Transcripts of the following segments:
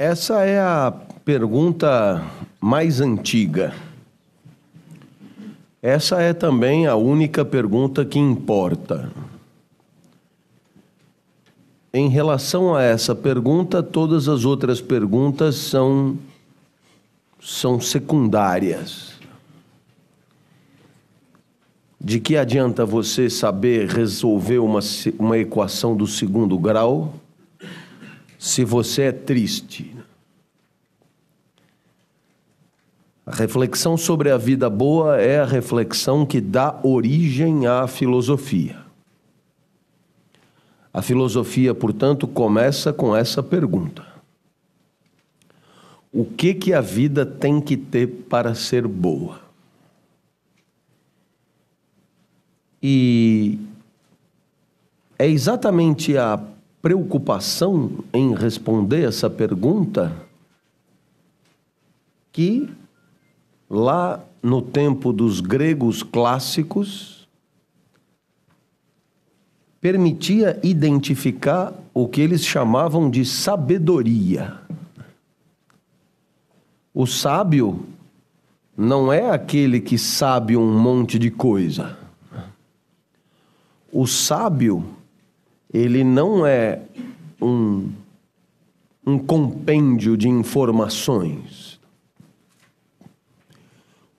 Essa é a pergunta mais antiga. Essa é também a única pergunta que importa. Em relação a essa pergunta, todas as outras perguntas são, são secundárias. De que adianta você saber resolver uma, uma equação do segundo grau? se você é triste. A reflexão sobre a vida boa é a reflexão que dá origem à filosofia. A filosofia, portanto, começa com essa pergunta: O que que a vida tem que ter para ser boa? E é exatamente a preocupação em responder essa pergunta que lá no tempo dos gregos clássicos permitia identificar o que eles chamavam de sabedoria. O sábio não é aquele que sabe um monte de coisa. O sábio ele não é um, um compêndio de informações.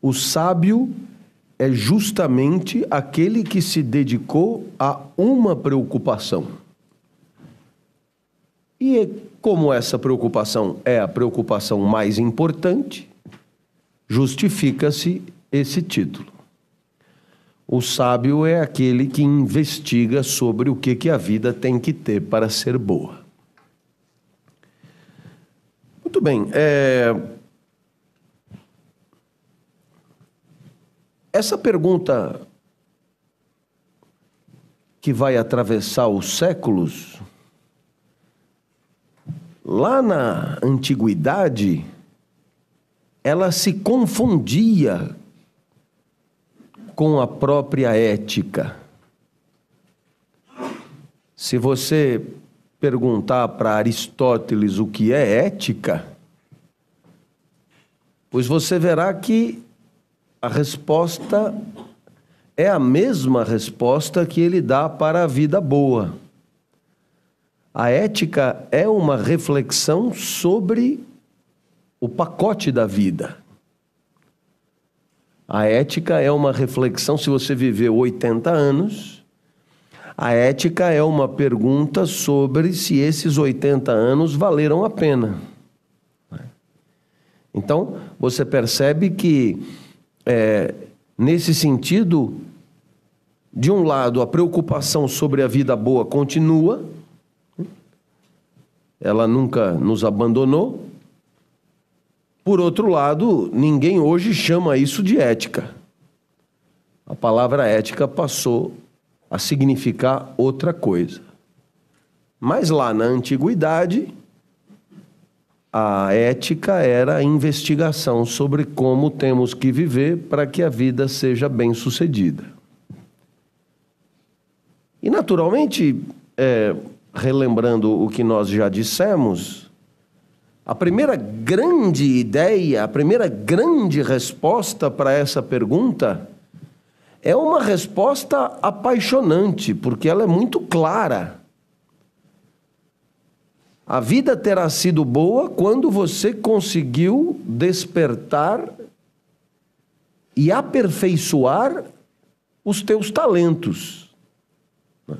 O sábio é justamente aquele que se dedicou a uma preocupação. E é como essa preocupação é a preocupação mais importante, justifica-se esse título. O sábio é aquele que investiga sobre o que, que a vida tem que ter para ser boa. Muito bem. É... Essa pergunta que vai atravessar os séculos, lá na antiguidade, ela se confundia com a própria ética. Se você perguntar para Aristóteles o que é ética, pois você verá que a resposta é a mesma resposta que ele dá para a vida boa. A ética é uma reflexão sobre o pacote da vida. A ética é uma reflexão se você viveu 80 anos. A ética é uma pergunta sobre se esses 80 anos valeram a pena. Então, você percebe que, é, nesse sentido, de um lado, a preocupação sobre a vida boa continua, ela nunca nos abandonou, por outro lado, ninguém hoje chama isso de ética. A palavra ética passou a significar outra coisa. Mas lá na antiguidade, a ética era a investigação sobre como temos que viver para que a vida seja bem sucedida. E, naturalmente, é, relembrando o que nós já dissemos, a primeira grande ideia, a primeira grande resposta para essa pergunta é uma resposta apaixonante, porque ela é muito clara. A vida terá sido boa quando você conseguiu despertar e aperfeiçoar os teus talentos. Né?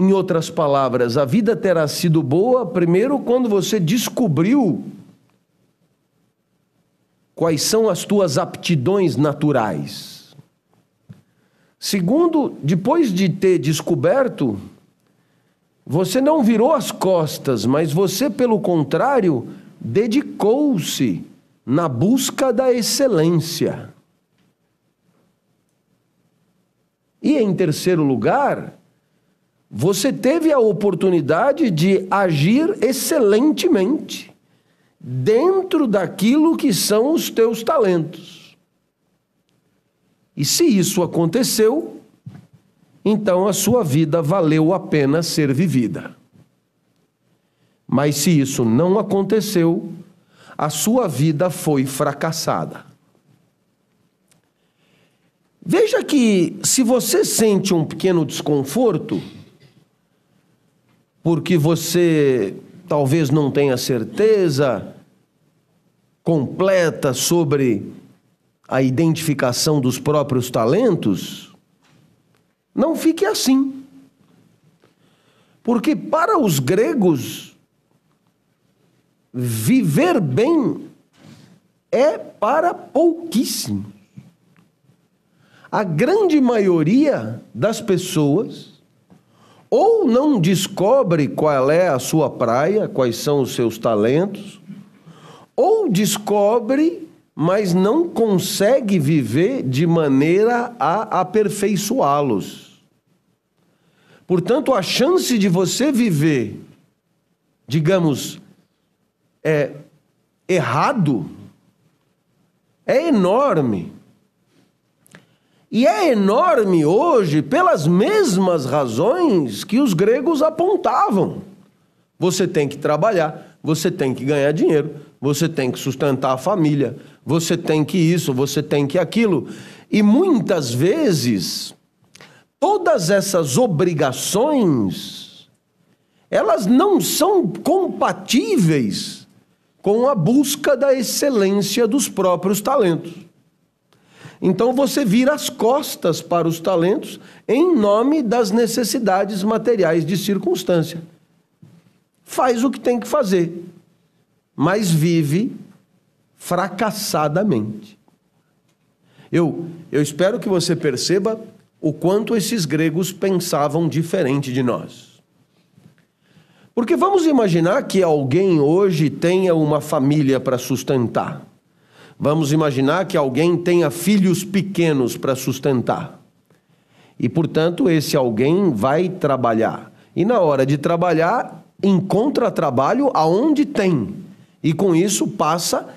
Em outras palavras, a vida terá sido boa primeiro quando você descobriu quais são as tuas aptidões naturais. Segundo, depois de ter descoberto, você não virou as costas, mas você, pelo contrário, dedicou-se na busca da excelência. E em terceiro lugar, você teve a oportunidade de agir excelentemente dentro daquilo que são os teus talentos. E se isso aconteceu, então a sua vida valeu a pena ser vivida. Mas se isso não aconteceu, a sua vida foi fracassada. Veja que se você sente um pequeno desconforto, porque você talvez não tenha certeza completa sobre a identificação dos próprios talentos, não fique assim. Porque para os gregos, viver bem é para pouquíssimos. A grande maioria das pessoas ou não descobre qual é a sua praia, quais são os seus talentos, ou descobre, mas não consegue viver de maneira a aperfeiçoá-los. Portanto, a chance de você viver, digamos, é, errado, é enorme. E é enorme hoje pelas mesmas razões que os gregos apontavam. Você tem que trabalhar, você tem que ganhar dinheiro, você tem que sustentar a família, você tem que isso, você tem que aquilo. E muitas vezes, todas essas obrigações, elas não são compatíveis com a busca da excelência dos próprios talentos. Então você vira as costas para os talentos em nome das necessidades materiais de circunstância. Faz o que tem que fazer, mas vive fracassadamente. Eu, eu espero que você perceba o quanto esses gregos pensavam diferente de nós. Porque vamos imaginar que alguém hoje tenha uma família para sustentar. Vamos imaginar que alguém tenha filhos pequenos para sustentar. E, portanto, esse alguém vai trabalhar. E na hora de trabalhar, encontra trabalho aonde tem. E com isso passa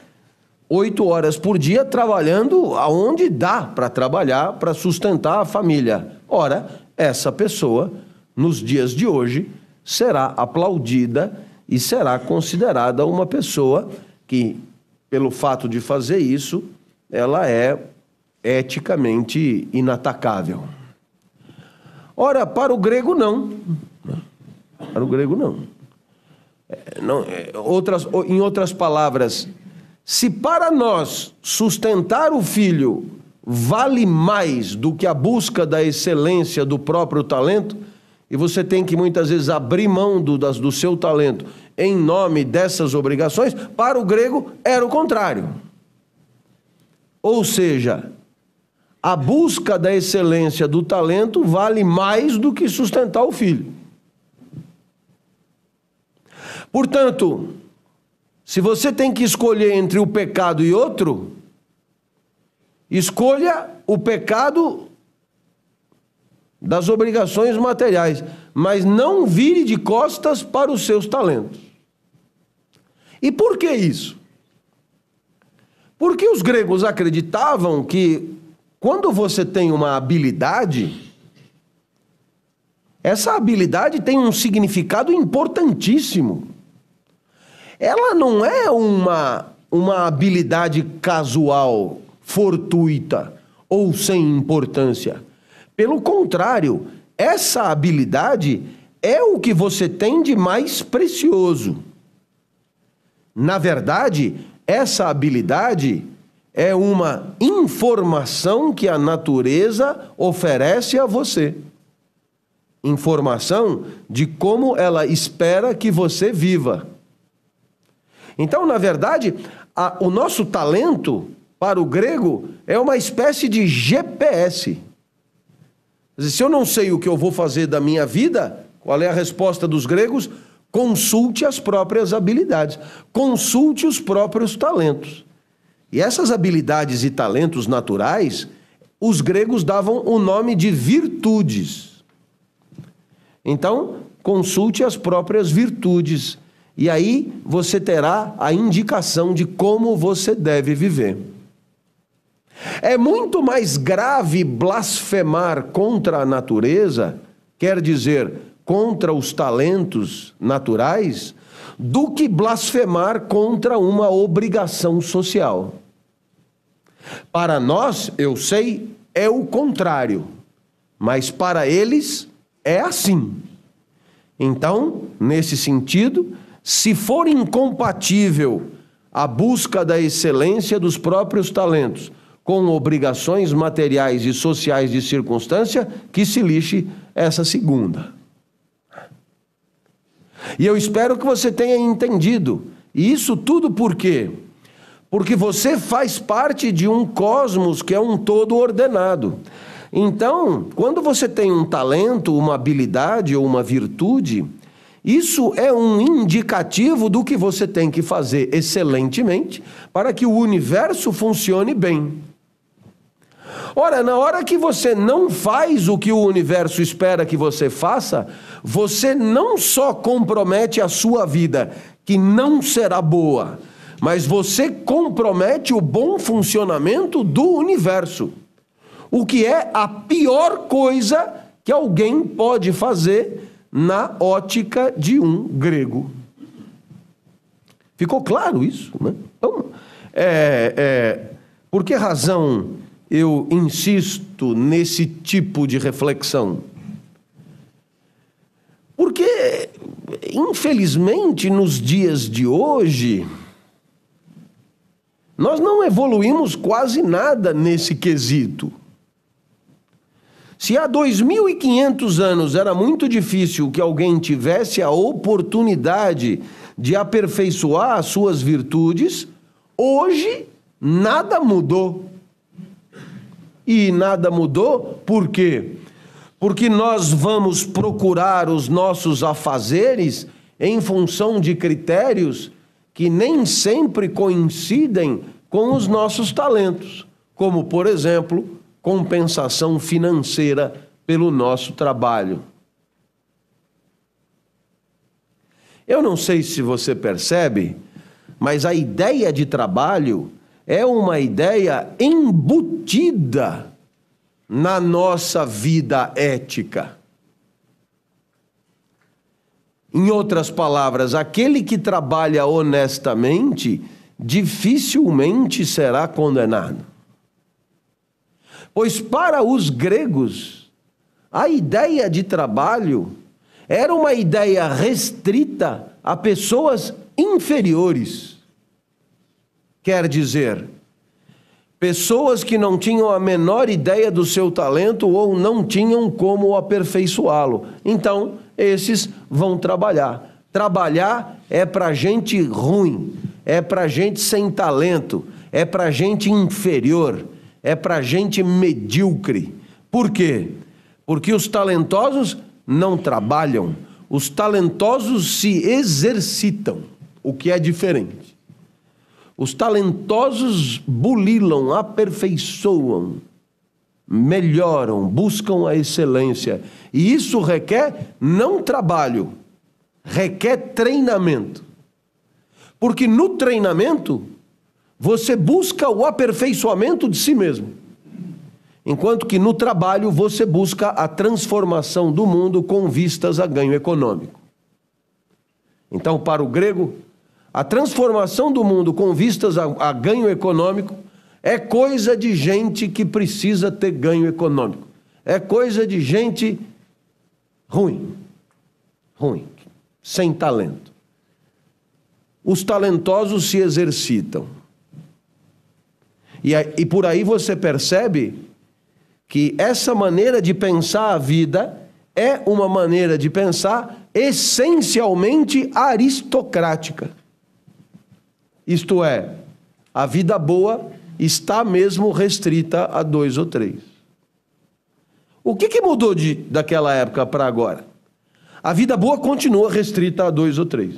oito horas por dia trabalhando aonde dá para trabalhar, para sustentar a família. Ora, essa pessoa, nos dias de hoje, será aplaudida e será considerada uma pessoa que pelo fato de fazer isso, ela é eticamente inatacável. Ora, para o grego, não. Para o grego, não. É, não é, outras, em outras palavras, se para nós sustentar o filho vale mais do que a busca da excelência do próprio talento, e você tem que muitas vezes abrir mão do, das, do seu talento em nome dessas obrigações, para o grego era o contrário. Ou seja, a busca da excelência do talento vale mais do que sustentar o filho. Portanto, se você tem que escolher entre o pecado e outro, escolha o pecado das obrigações materiais, mas não vire de costas para os seus talentos. E por que isso? Porque os gregos acreditavam que quando você tem uma habilidade, essa habilidade tem um significado importantíssimo. Ela não é uma, uma habilidade casual, fortuita ou sem importância pelo contrário, essa habilidade é o que você tem de mais precioso. Na verdade, essa habilidade é uma informação que a natureza oferece a você. Informação de como ela espera que você viva. Então, na verdade, a, o nosso talento, para o grego, é uma espécie de GPS. Se eu não sei o que eu vou fazer da minha vida, qual é a resposta dos gregos? Consulte as próprias habilidades, consulte os próprios talentos. E essas habilidades e talentos naturais, os gregos davam o nome de virtudes. Então, consulte as próprias virtudes, e aí você terá a indicação de como você deve viver. É muito mais grave blasfemar contra a natureza, quer dizer, contra os talentos naturais, do que blasfemar contra uma obrigação social. Para nós, eu sei, é o contrário, mas para eles é assim. Então, nesse sentido, se for incompatível a busca da excelência dos próprios talentos com obrigações materiais e sociais de circunstância, que se lixe essa segunda. E eu espero que você tenha entendido. E isso tudo por quê? Porque você faz parte de um cosmos que é um todo ordenado. Então, quando você tem um talento, uma habilidade ou uma virtude, isso é um indicativo do que você tem que fazer excelentemente para que o universo funcione bem. Ora, na hora que você não faz o que o universo espera que você faça, você não só compromete a sua vida, que não será boa, mas você compromete o bom funcionamento do universo. O que é a pior coisa que alguém pode fazer na ótica de um grego. Ficou claro isso? Né? Então, é, é, por que razão eu insisto nesse tipo de reflexão. Porque, infelizmente, nos dias de hoje, nós não evoluímos quase nada nesse quesito. Se há 2.500 anos era muito difícil que alguém tivesse a oportunidade de aperfeiçoar as suas virtudes, hoje nada mudou e nada mudou, por quê? Porque nós vamos procurar os nossos afazeres em função de critérios que nem sempre coincidem com os nossos talentos, como, por exemplo, compensação financeira pelo nosso trabalho. Eu não sei se você percebe, mas a ideia de trabalho é uma ideia embutida na nossa vida ética. Em outras palavras, aquele que trabalha honestamente dificilmente será condenado. Pois para os gregos, a ideia de trabalho era uma ideia restrita a pessoas inferiores. Quer dizer, pessoas que não tinham a menor ideia do seu talento ou não tinham como aperfeiçoá-lo. Então, esses vão trabalhar. Trabalhar é para gente ruim, é para gente sem talento, é para gente inferior, é para gente medíocre. Por quê? Porque os talentosos não trabalham, os talentosos se exercitam, o que é diferente. Os talentosos bulilam, aperfeiçoam, melhoram, buscam a excelência. E isso requer não trabalho, requer treinamento. Porque no treinamento, você busca o aperfeiçoamento de si mesmo. Enquanto que no trabalho você busca a transformação do mundo com vistas a ganho econômico. Então, para o grego, a transformação do mundo com vistas a, a ganho econômico é coisa de gente que precisa ter ganho econômico. É coisa de gente ruim. Ruim. Sem talento. Os talentosos se exercitam. E, e por aí você percebe que essa maneira de pensar a vida é uma maneira de pensar essencialmente aristocrática. Isto é, a vida boa está mesmo restrita a dois ou três. O que, que mudou de, daquela época para agora? A vida boa continua restrita a dois ou três.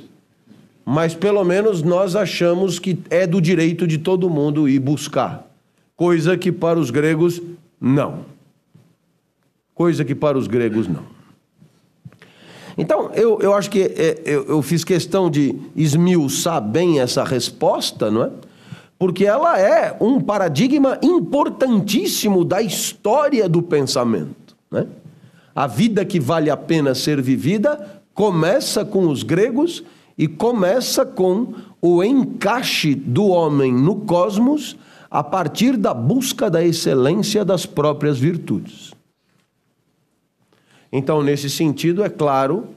Mas pelo menos nós achamos que é do direito de todo mundo ir buscar. Coisa que para os gregos, não. Coisa que para os gregos, não. Então, eu, eu acho que é, eu, eu fiz questão de esmiuçar bem essa resposta, não é? Porque ela é um paradigma importantíssimo da história do pensamento. Né? A vida que vale a pena ser vivida começa com os gregos e começa com o encaixe do homem no cosmos a partir da busca da excelência das próprias virtudes. Então, nesse sentido, é claro,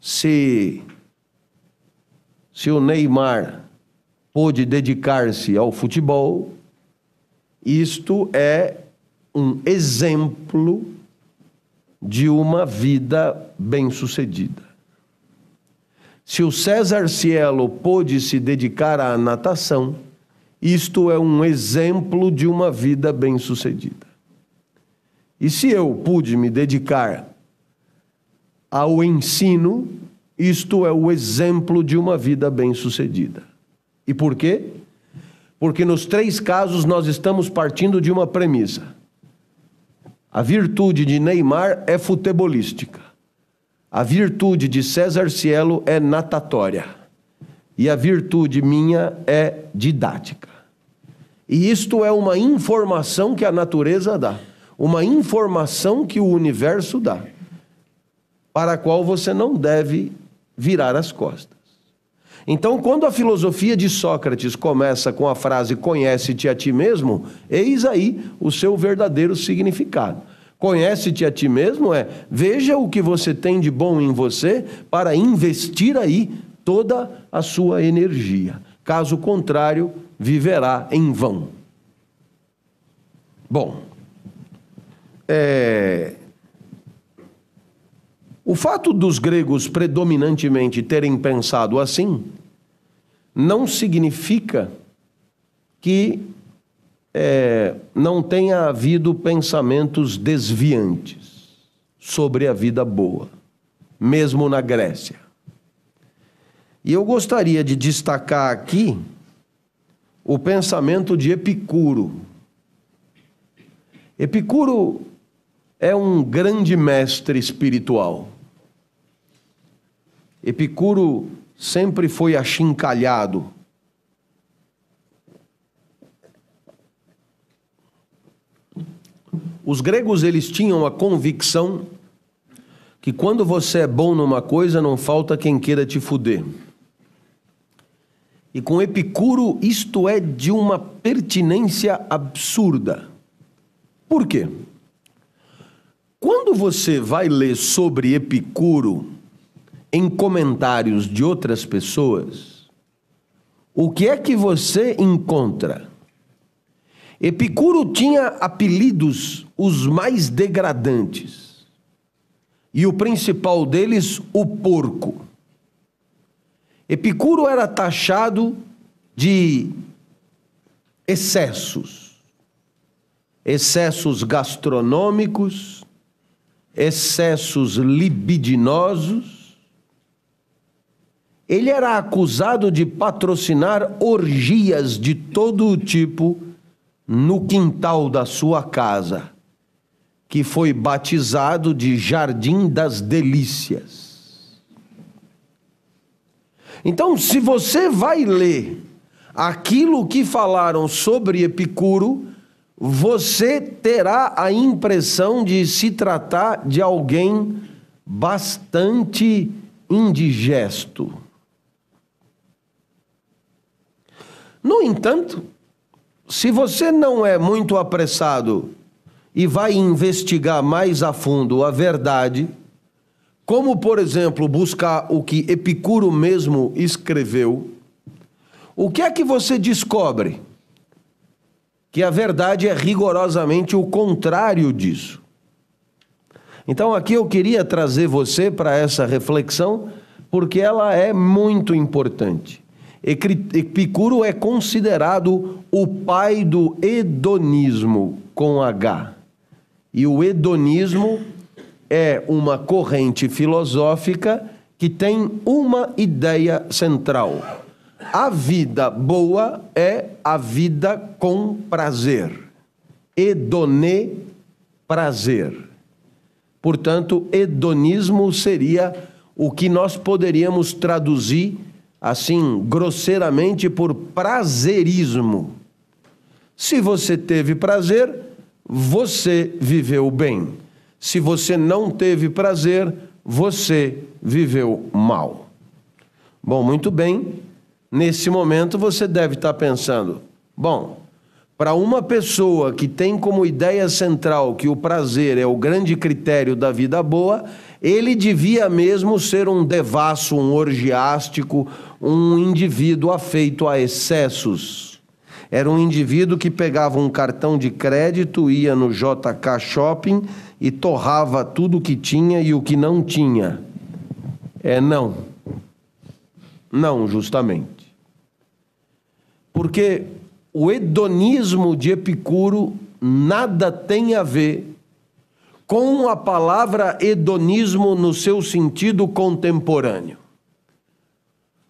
se, se o Neymar pôde dedicar-se ao futebol, isto é um exemplo de uma vida bem-sucedida. Se o César Cielo pôde se dedicar à natação, isto é um exemplo de uma vida bem-sucedida. E se eu pude me dedicar ao ensino, isto é o exemplo de uma vida bem-sucedida. E por quê? Porque nos três casos nós estamos partindo de uma premissa. A virtude de Neymar é futebolística. A virtude de César Cielo é natatória. E a virtude minha é didática. E isto é uma informação que a natureza dá uma informação que o universo dá, para a qual você não deve virar as costas. Então, quando a filosofia de Sócrates começa com a frase conhece-te a ti mesmo, eis aí o seu verdadeiro significado. Conhece-te a ti mesmo é veja o que você tem de bom em você para investir aí toda a sua energia. Caso contrário, viverá em vão. Bom, é... O fato dos gregos predominantemente terem pensado assim não significa que é, não tenha havido pensamentos desviantes sobre a vida boa, mesmo na Grécia. E eu gostaria de destacar aqui o pensamento de Epicuro. Epicuro é um grande mestre espiritual. Epicuro sempre foi achincalhado. Os gregos eles tinham a convicção que quando você é bom numa coisa, não falta quem queira te fuder. E com Epicuro, isto é de uma pertinência absurda. Por quê? Quando você vai ler sobre Epicuro em comentários de outras pessoas, o que é que você encontra? Epicuro tinha apelidos os mais degradantes. E o principal deles, o porco. Epicuro era taxado de excessos, excessos gastronômicos, excessos libidinosos. Ele era acusado de patrocinar orgias de todo o tipo no quintal da sua casa, que foi batizado de Jardim das Delícias. Então, se você vai ler aquilo que falaram sobre Epicuro, você terá a impressão de se tratar de alguém bastante indigesto. No entanto, se você não é muito apressado e vai investigar mais a fundo a verdade, como, por exemplo, buscar o que Epicuro mesmo escreveu, o que é que você descobre? que a verdade é rigorosamente o contrário disso. Então aqui eu queria trazer você para essa reflexão, porque ela é muito importante. Epicuro é considerado o pai do hedonismo com H. E o hedonismo é uma corrente filosófica que tem uma ideia central a vida boa é a vida com prazer. Edone prazer. Portanto, hedonismo seria o que nós poderíamos traduzir assim grosseiramente por prazerismo. Se você teve prazer, você viveu bem. Se você não teve prazer, você viveu mal. Bom, muito bem. Nesse momento você deve estar pensando: bom, para uma pessoa que tem como ideia central que o prazer é o grande critério da vida boa, ele devia mesmo ser um devasso, um orgiástico, um indivíduo afeito a excessos. Era um indivíduo que pegava um cartão de crédito, ia no JK Shopping e torrava tudo o que tinha e o que não tinha. É não. Não, justamente. Porque o hedonismo de Epicuro nada tem a ver com a palavra hedonismo no seu sentido contemporâneo.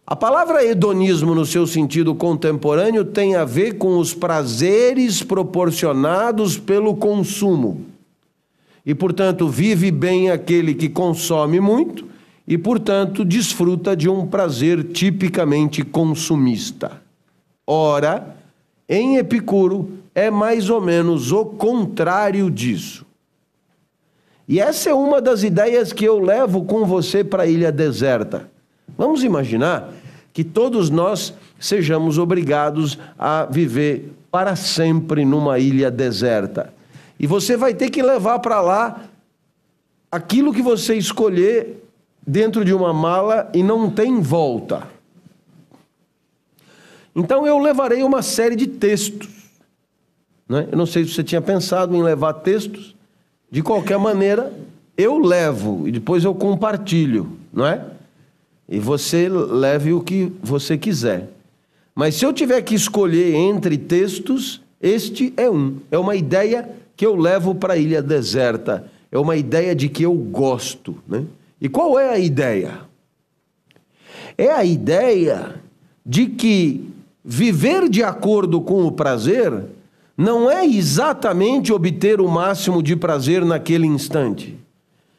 A palavra hedonismo, no seu sentido contemporâneo, tem a ver com os prazeres proporcionados pelo consumo. E, portanto, vive bem aquele que consome muito e, portanto, desfruta de um prazer tipicamente consumista. Ora, em Epicuro é mais ou menos o contrário disso. E essa é uma das ideias que eu levo com você para a ilha deserta. Vamos imaginar que todos nós sejamos obrigados a viver para sempre numa ilha deserta. E você vai ter que levar para lá aquilo que você escolher dentro de uma mala e não tem volta. Então eu levarei uma série de textos. Né? Eu não sei se você tinha pensado em levar textos. De qualquer maneira, eu levo e depois eu compartilho, não é? E você leve o que você quiser. Mas se eu tiver que escolher entre textos, este é um. É uma ideia que eu levo para a ilha deserta. É uma ideia de que eu gosto. Né? E qual é a ideia? É a ideia de que Viver de acordo com o prazer não é exatamente obter o máximo de prazer naquele instante,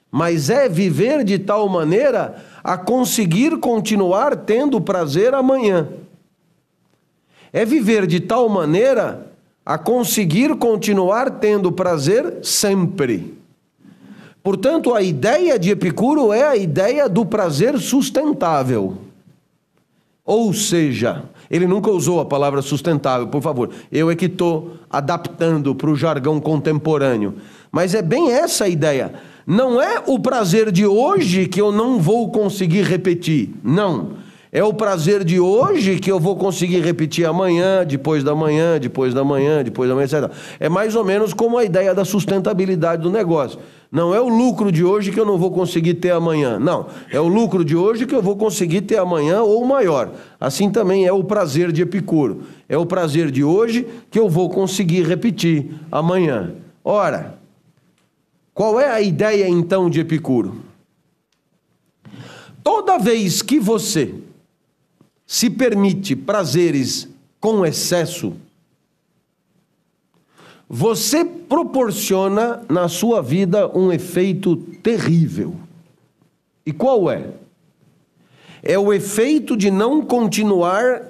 mas é viver de tal maneira a conseguir continuar tendo prazer amanhã. É viver de tal maneira a conseguir continuar tendo prazer sempre. Portanto, a ideia de Epicuro é a ideia do prazer sustentável. Ou seja, ele nunca usou a palavra sustentável, por favor. Eu é que estou adaptando para o jargão contemporâneo. Mas é bem essa a ideia. Não é o prazer de hoje que eu não vou conseguir repetir. Não. É o prazer de hoje que eu vou conseguir repetir amanhã, depois da manhã, depois da manhã, depois da manhã, etc. É mais ou menos como a ideia da sustentabilidade do negócio. Não é o lucro de hoje que eu não vou conseguir ter amanhã. Não. É o lucro de hoje que eu vou conseguir ter amanhã ou maior. Assim também é o prazer de Epicuro. É o prazer de hoje que eu vou conseguir repetir amanhã. Ora, qual é a ideia então de Epicuro? Toda vez que você se permite prazeres com excesso, você proporciona na sua vida um efeito terrível. E qual é? É o efeito de não continuar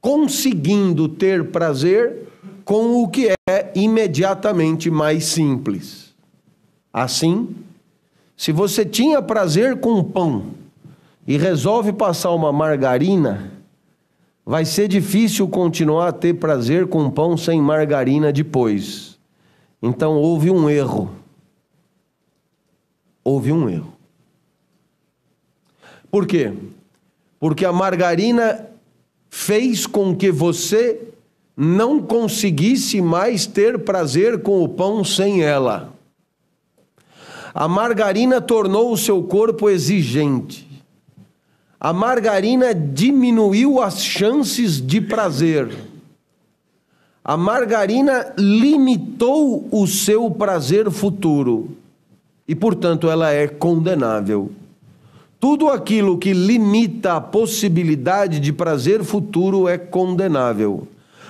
conseguindo ter prazer com o que é imediatamente mais simples. Assim, se você tinha prazer com pão, e resolve passar uma margarina, vai ser difícil continuar a ter prazer com pão sem margarina depois. Então houve um erro. Houve um erro. Por quê? Porque a margarina fez com que você não conseguisse mais ter prazer com o pão sem ela. A margarina tornou o seu corpo exigente. A margarina diminuiu as chances de prazer. A margarina limitou o seu prazer futuro e, portanto, ela é condenável. Tudo aquilo que limita a possibilidade de prazer futuro é condenável.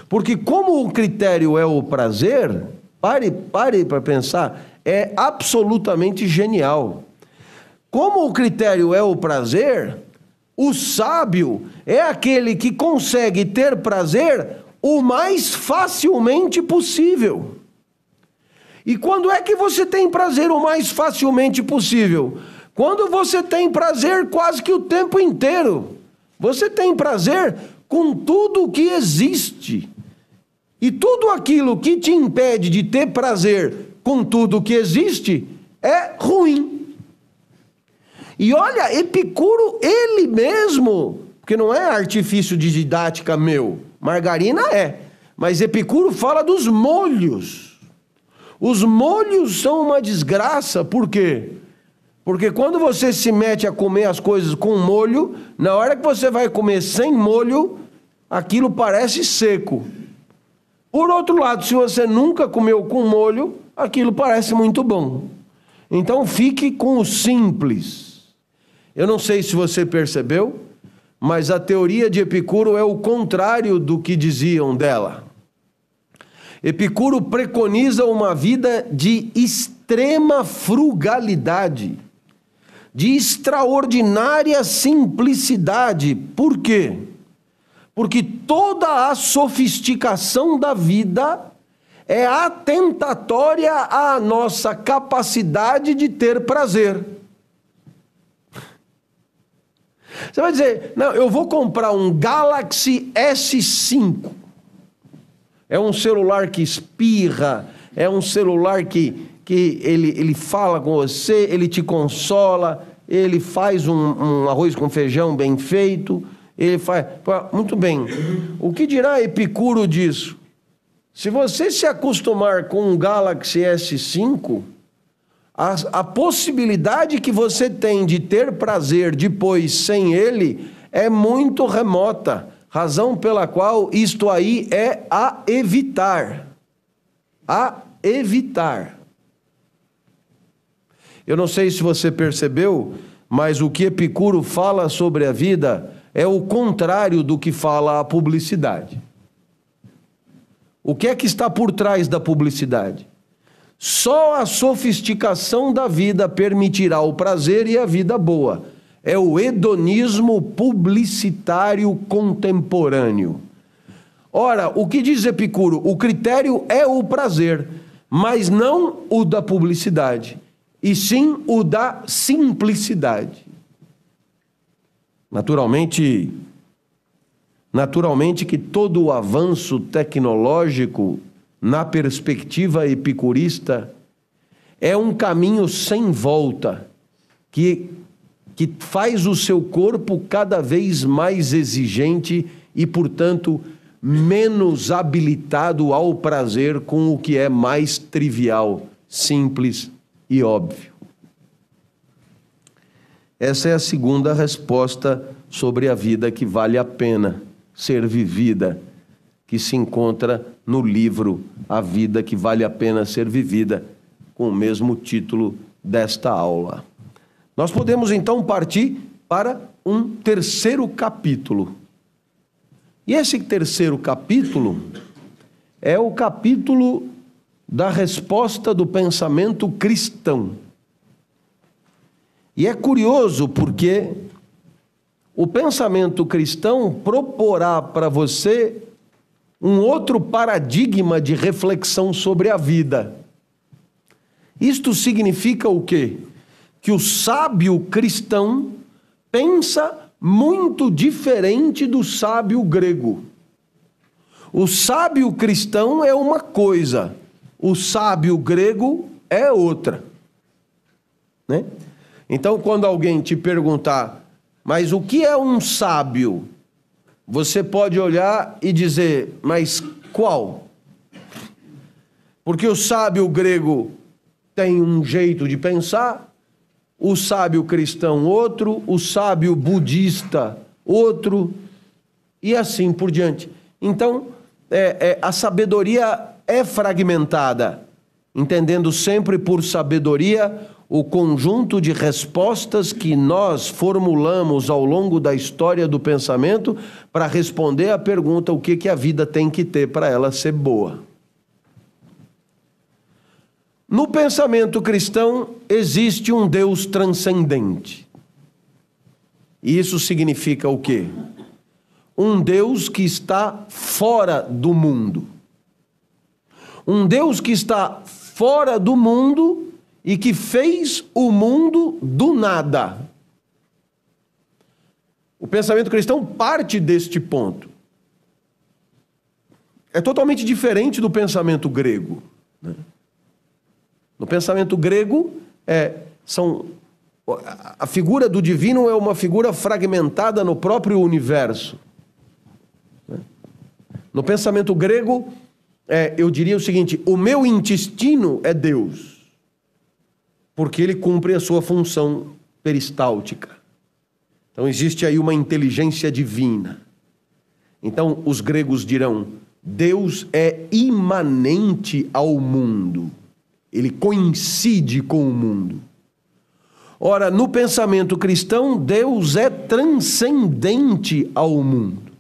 Porque, como o critério é o prazer, pare pare para pensar, é absolutamente genial. Como o critério é o prazer, o sábio é aquele que consegue ter prazer o mais facilmente possível. E quando é que você tem prazer o mais facilmente possível? Quando você tem prazer quase que o tempo inteiro. Você tem prazer com tudo o que existe. E tudo aquilo que te impede de ter prazer com tudo o que existe é ruim. E olha, Epicuro, ele mesmo, porque não é artifício de didática meu, margarina é, mas Epicuro fala dos molhos. Os molhos são uma desgraça, por quê? Porque quando você se mete a comer as coisas com molho, na hora que você vai comer sem molho, aquilo parece seco. Por outro lado, se você nunca comeu com molho, aquilo parece muito bom. Então fique com o simples. Eu não sei se você percebeu, mas a teoria de Epicuro é o contrário do que diziam dela. Epicuro preconiza uma vida de extrema frugalidade, de extraordinária simplicidade. Por quê? Porque toda a sofisticação da vida é atentatória à nossa capacidade de ter prazer. Você vai dizer, não, eu vou comprar um Galaxy S5. É um celular que espirra, é um celular que, que ele, ele fala com você, ele te consola, ele faz um, um arroz com feijão bem feito, ele faz. Muito bem. O que dirá Epicuro disso? Se você se acostumar com um Galaxy S5, a, a possibilidade que você tem de ter prazer depois sem ele é muito remota, razão pela qual isto aí é a evitar. A evitar. Eu não sei se você percebeu, mas o que Epicuro fala sobre a vida é o contrário do que fala a publicidade. O que é que está por trás da publicidade? Só a sofisticação da vida permitirá o prazer e a vida boa. É o hedonismo publicitário contemporâneo. Ora, o que diz Epicuro? O critério é o prazer, mas não o da publicidade, e sim o da simplicidade. Naturalmente, naturalmente que todo o avanço tecnológico na perspectiva epicurista, é um caminho sem volta que, que faz o seu corpo cada vez mais exigente e, portanto, menos habilitado ao prazer com o que é mais trivial, simples e óbvio. Essa é a segunda resposta sobre a vida que vale a pena ser vivida que se encontra no livro A Vida que Vale a Pena Ser Vivida, com o mesmo título desta aula. Nós podemos então partir para um terceiro capítulo. E esse terceiro capítulo é o capítulo da resposta do pensamento cristão. E é curioso porque o pensamento cristão proporá para você um outro paradigma de reflexão sobre a vida. Isto significa o quê? Que o sábio cristão pensa muito diferente do sábio grego. O sábio cristão é uma coisa, o sábio grego é outra. Né? Então, quando alguém te perguntar, mas o que é um sábio? Você pode olhar e dizer, mas qual? Porque o sábio grego tem um jeito de pensar, o sábio cristão outro, o sábio budista outro, e assim por diante. Então, é, é, a sabedoria é fragmentada, entendendo sempre por sabedoria o conjunto de respostas que nós formulamos ao longo da história do pensamento para responder à pergunta o que, que a vida tem que ter para ela ser boa. No pensamento cristão existe um Deus transcendente. E isso significa o quê? Um Deus que está fora do mundo. Um Deus que está fora do mundo e que fez o mundo do nada. O pensamento cristão parte deste ponto. É totalmente diferente do pensamento grego. Né? No pensamento grego, é, são, a figura do divino é uma figura fragmentada no próprio universo. Né? No pensamento grego, é, eu diria o seguinte: o meu intestino é Deus porque ele cumpre a sua função peristáltica. Então existe aí uma inteligência divina. Então os gregos dirão: Deus é imanente ao mundo. Ele coincide com o mundo. Ora, no pensamento cristão, Deus é transcendente ao mundo.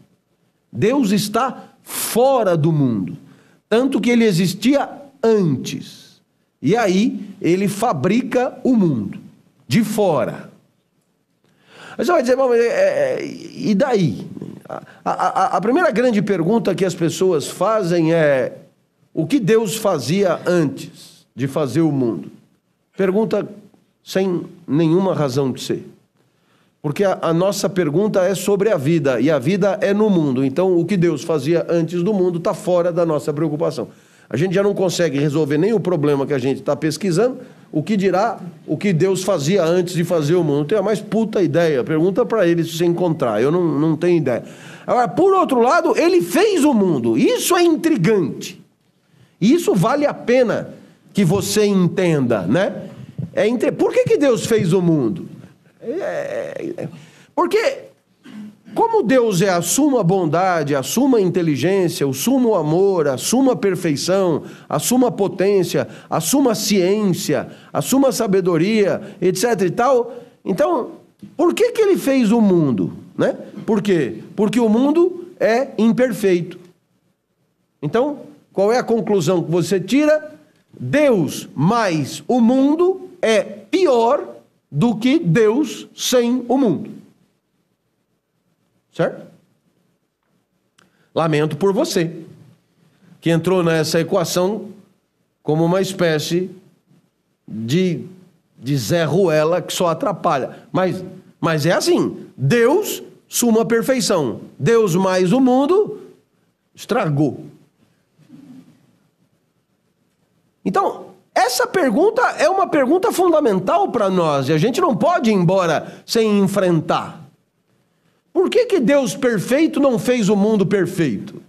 Deus está fora do mundo, tanto que ele existia antes. E aí ele fabrica o mundo de fora. Mas você vai dizer, mas, é, é, e daí? A, a, a primeira grande pergunta que as pessoas fazem é: o que Deus fazia antes de fazer o mundo? Pergunta sem nenhuma razão de ser. Porque a, a, nossa pergunta é sobre a vida, e a vida é no mundo. Então, o que Deus fazia antes do mundo está fora da nossa preocupação. A gente já não consegue resolver nem o problema que a gente está pesquisando, o que dirá o que Deus fazia antes de fazer o mundo? Não tenho a mais puta ideia. Pergunta para ele se você encontrar. Eu não, não tenho ideia. Agora, por outro lado, ele fez o mundo. Isso é intrigante. Isso vale a pena que você entenda, né? É entre... Por que, que Deus fez o mundo? É... é, é, é. Porque como Deus é a suma bondade, a suma inteligência, o sumo amor, a suma perfeição, a suma potência, a suma ciência, a suma sabedoria, etc e tal, então, por que que ele fez o mundo, né? Por quê? Porque o mundo é imperfeito. Então, qual é a conclusão que você tira? Deus mais o mundo é pior do que Deus sem o mundo. Certo? Lamento por você, que entrou nessa equação como uma espécie de, de Zé Ruela que só atrapalha. Mas, mas é assim: Deus suma a perfeição, Deus mais o mundo estragou. Então, essa pergunta é uma pergunta fundamental para nós e a gente não pode ir embora sem enfrentar. Por que, que Deus perfeito não fez o mundo perfeito?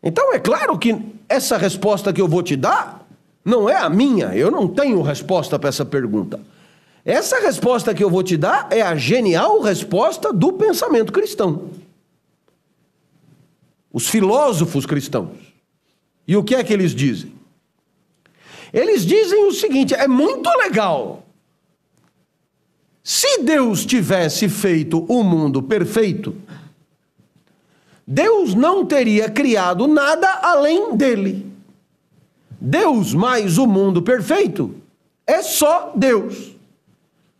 Então é claro que essa resposta que eu vou te dar não é a minha, eu não tenho resposta para essa pergunta. Essa resposta que eu vou te dar é a genial resposta do pensamento cristão. Os filósofos cristãos. E o que é que eles dizem? Eles dizem o seguinte: é muito legal se Deus tivesse feito o mundo perfeito, Deus não teria criado nada além dele. Deus mais o mundo perfeito é só Deus.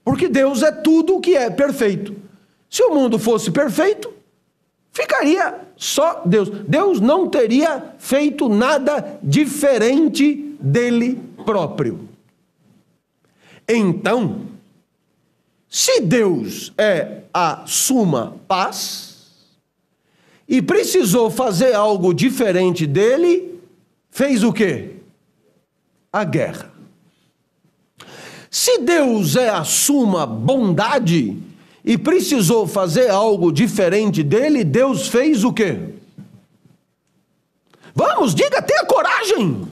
Porque Deus é tudo o que é perfeito. Se o mundo fosse perfeito, ficaria só Deus. Deus não teria feito nada diferente dele próprio. Então, se Deus é a suma paz e precisou fazer algo diferente dele, fez o quê? A guerra. Se Deus é a suma bondade e precisou fazer algo diferente dele, Deus fez o quê? Vamos, diga, tenha coragem.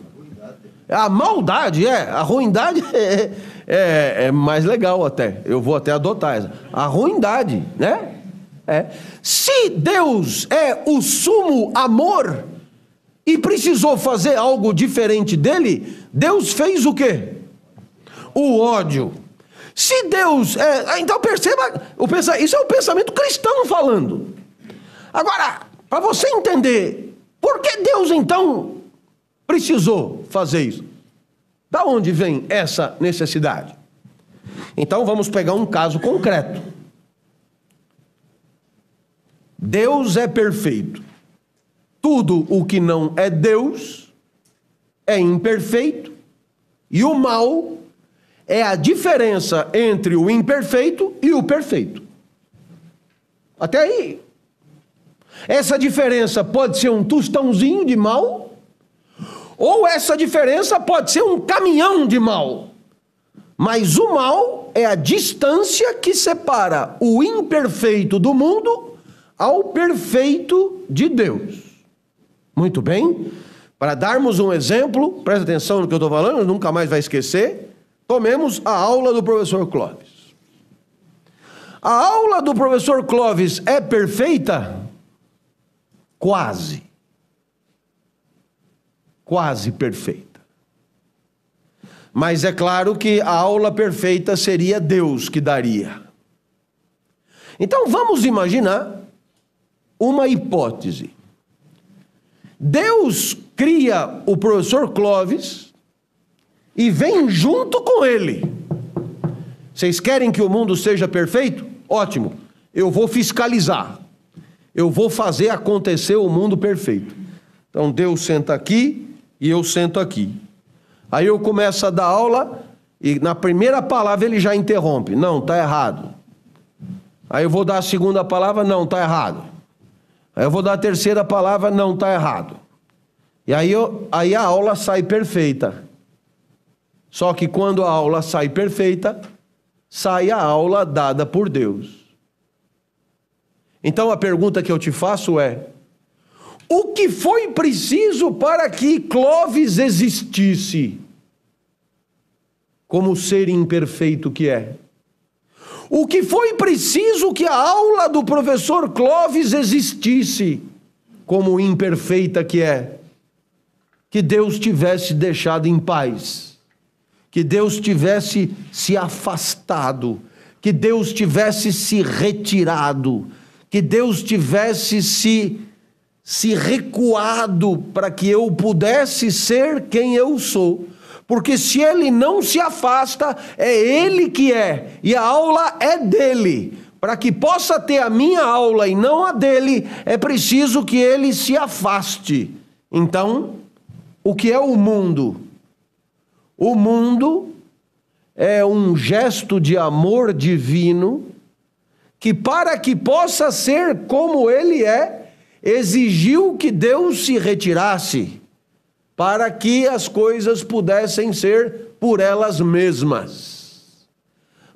A maldade, é, a ruindade é é, é mais legal até. Eu vou até adotar essa. A ruindade, né? É. Se Deus é o sumo amor e precisou fazer algo diferente dele, Deus fez o quê? O ódio. Se Deus é. Ah, então perceba, o pensa, isso é o pensamento cristão falando. Agora, para você entender, por que Deus então precisou fazer isso? Da onde vem essa necessidade? Então vamos pegar um caso concreto. Deus é perfeito. Tudo o que não é Deus é imperfeito. E o mal é a diferença entre o imperfeito e o perfeito. Até aí. Essa diferença pode ser um tostãozinho de mal ou essa diferença pode ser um caminhão de mal. Mas o mal é a distância que separa o imperfeito do mundo ao perfeito de Deus. Muito bem? Para darmos um exemplo, presta atenção no que eu estou falando, nunca mais vai esquecer. Tomemos a aula do professor Clóvis. A aula do professor Clóvis é perfeita? Quase quase perfeita. Mas é claro que a aula perfeita seria Deus que daria. Então vamos imaginar uma hipótese. Deus cria o professor Clóvis e vem junto com ele. Vocês querem que o mundo seja perfeito? Ótimo. Eu vou fiscalizar. Eu vou fazer acontecer o mundo perfeito. Então Deus senta aqui, e eu sento aqui. Aí eu começo a dar aula e na primeira palavra ele já interrompe. Não, tá errado. Aí eu vou dar a segunda palavra, não, tá errado. Aí eu vou dar a terceira palavra, não, tá errado. E aí, eu, aí a aula sai perfeita. Só que quando a aula sai perfeita, sai a aula dada por Deus. Então a pergunta que eu te faço é: o que foi preciso para que Clovis existisse como ser imperfeito que é. O que foi preciso que a aula do professor Clovis existisse como imperfeita que é. Que Deus tivesse deixado em paz. Que Deus tivesse se afastado. Que Deus tivesse se retirado. Que Deus tivesse se se recuado para que eu pudesse ser quem eu sou. Porque se ele não se afasta, é ele que é, e a aula é dele. Para que possa ter a minha aula e não a dele, é preciso que ele se afaste. Então, o que é o mundo? O mundo é um gesto de amor divino que, para que possa ser como ele é, exigiu que Deus se retirasse para que as coisas pudessem ser por elas mesmas,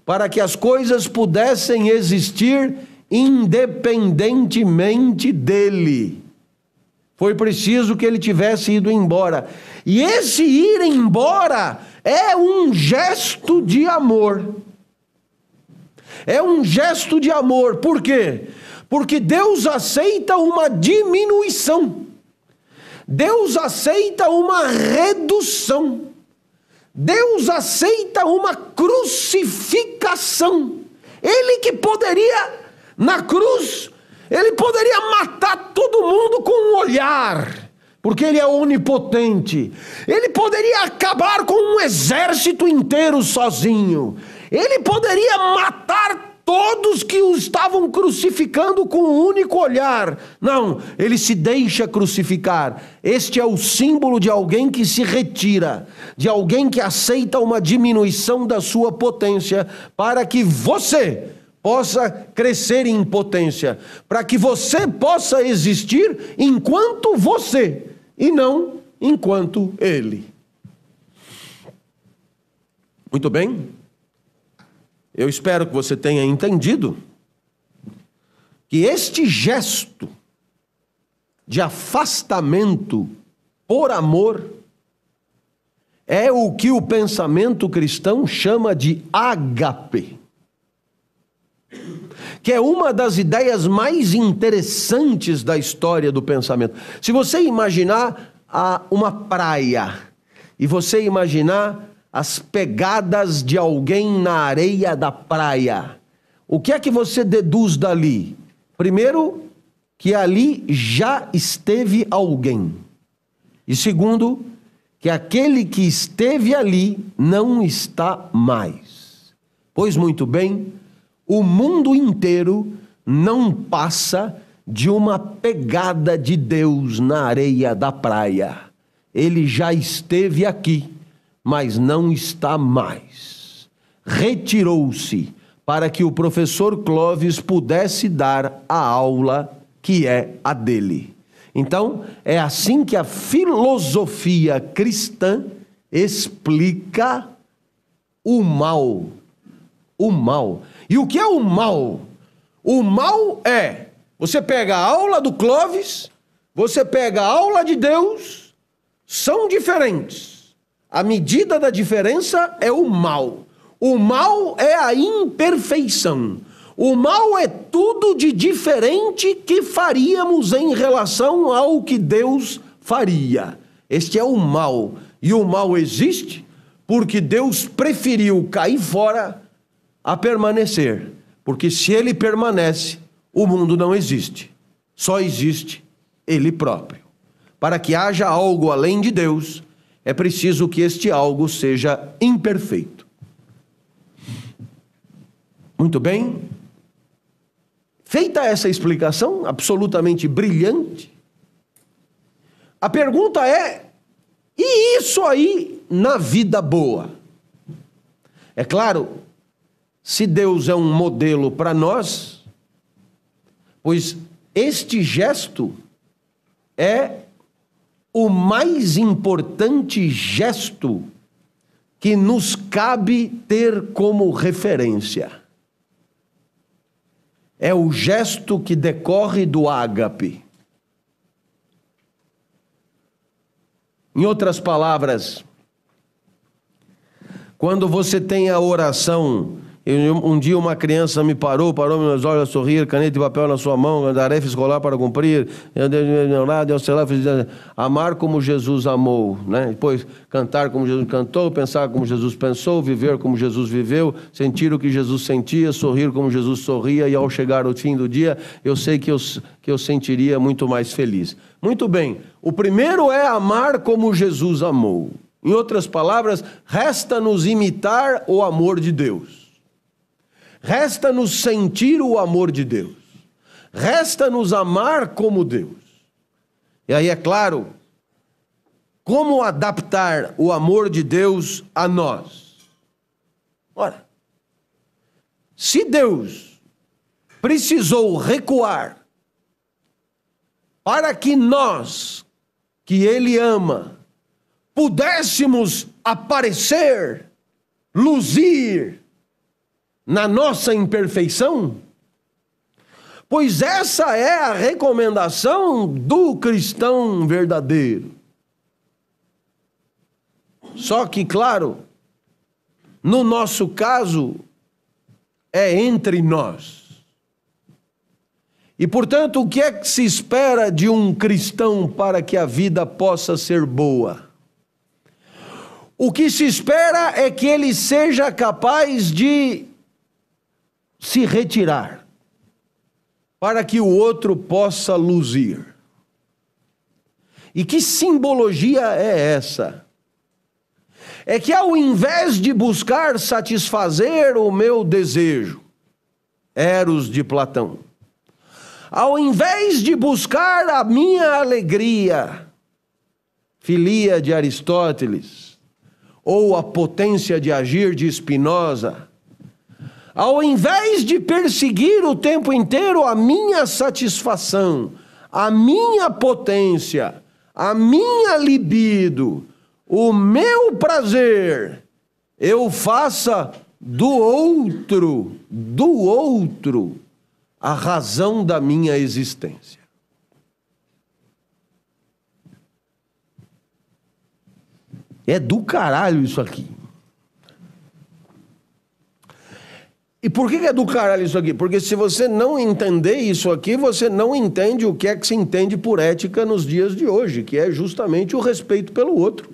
para que as coisas pudessem existir independentemente dele. Foi preciso que ele tivesse ido embora. E esse ir embora é um gesto de amor. É um gesto de amor, por quê? Porque Deus aceita uma diminuição. Deus aceita uma redução. Deus aceita uma crucificação. Ele que poderia, na cruz, ele poderia matar todo mundo com um olhar, porque ele é onipotente. Ele poderia acabar com um exército inteiro sozinho. Ele poderia matar todos que o estavam crucificando com um único olhar. Não, ele se deixa crucificar. Este é o símbolo de alguém que se retira, de alguém que aceita uma diminuição da sua potência, para que você possa crescer em potência, para que você possa existir enquanto você e não enquanto ele. Muito bem? Eu espero que você tenha entendido que este gesto de afastamento por amor é o que o pensamento cristão chama de agape, que é uma das ideias mais interessantes da história do pensamento. Se você imaginar uma praia e você imaginar as pegadas de alguém na areia da praia. O que é que você deduz dali? Primeiro, que ali já esteve alguém. E segundo, que aquele que esteve ali não está mais. Pois muito bem, o mundo inteiro não passa de uma pegada de Deus na areia da praia. Ele já esteve aqui mas não está mais. Retirou-se para que o professor Clóvis pudesse dar a aula que é a dele. Então, é assim que a filosofia cristã explica o mal. O mal. E o que é o mal? O mal é você pega a aula do Clóvis, você pega a aula de Deus, são diferentes. A medida da diferença é o mal. O mal é a imperfeição. O mal é tudo de diferente que faríamos em relação ao que Deus faria. Este é o mal. E o mal existe porque Deus preferiu cair fora a permanecer. Porque se ele permanece, o mundo não existe. Só existe ele próprio. Para que haja algo além de Deus, é preciso que este algo seja imperfeito. Muito bem? Feita essa explicação absolutamente brilhante, a pergunta é: e isso aí na vida boa? É claro, se Deus é um modelo para nós, pois este gesto é o mais importante gesto que nos cabe ter como referência. É o gesto que decorre do ágape. Em outras palavras, quando você tem a oração um dia uma criança me parou, parou meus olhos a sorrir, caneta e papel na sua mão, tarefa escolar para cumprir, não meu lado, eu sei lá, amar como Jesus amou, né? Depois cantar como Jesus cantou, pensar como Jesus pensou, viver como Jesus viveu, sentir o que Jesus sentia, sorrir como Jesus sorria e ao chegar ao fim do dia, eu sei que eu, que eu sentiria muito mais feliz. Muito bem. O primeiro é amar como Jesus amou. Em outras palavras, resta-nos imitar o amor de Deus. Resta-nos sentir o amor de Deus. Resta-nos amar como Deus. E aí é claro, como adaptar o amor de Deus a nós? Ora, se Deus precisou recuar para que nós, que Ele ama, pudéssemos aparecer, luzir, na nossa imperfeição? Pois essa é a recomendação do cristão verdadeiro. Só que, claro, no nosso caso, é entre nós. E, portanto, o que é que se espera de um cristão para que a vida possa ser boa? O que se espera é que ele seja capaz de se retirar, para que o outro possa luzir. E que simbologia é essa? É que ao invés de buscar satisfazer o meu desejo, Eros de Platão, ao invés de buscar a minha alegria, Filia de Aristóteles, ou a potência de agir de Spinoza, ao invés de perseguir o tempo inteiro a minha satisfação, a minha potência, a minha libido, o meu prazer, eu faça do outro, do outro, a razão da minha existência. É do caralho isso aqui. E por que é do caralho isso aqui? Porque se você não entender isso aqui, você não entende o que é que se entende por ética nos dias de hoje, que é justamente o respeito pelo outro.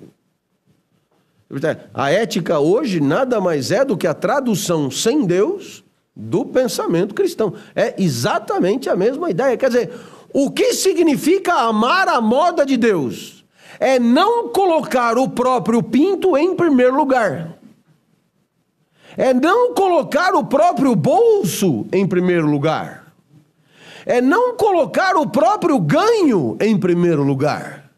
A ética hoje nada mais é do que a tradução sem Deus do pensamento cristão. É exatamente a mesma ideia. Quer dizer, o que significa amar a moda de Deus? É não colocar o próprio pinto em primeiro lugar. É não colocar o próprio bolso em primeiro lugar. É não colocar o próprio ganho em primeiro lugar.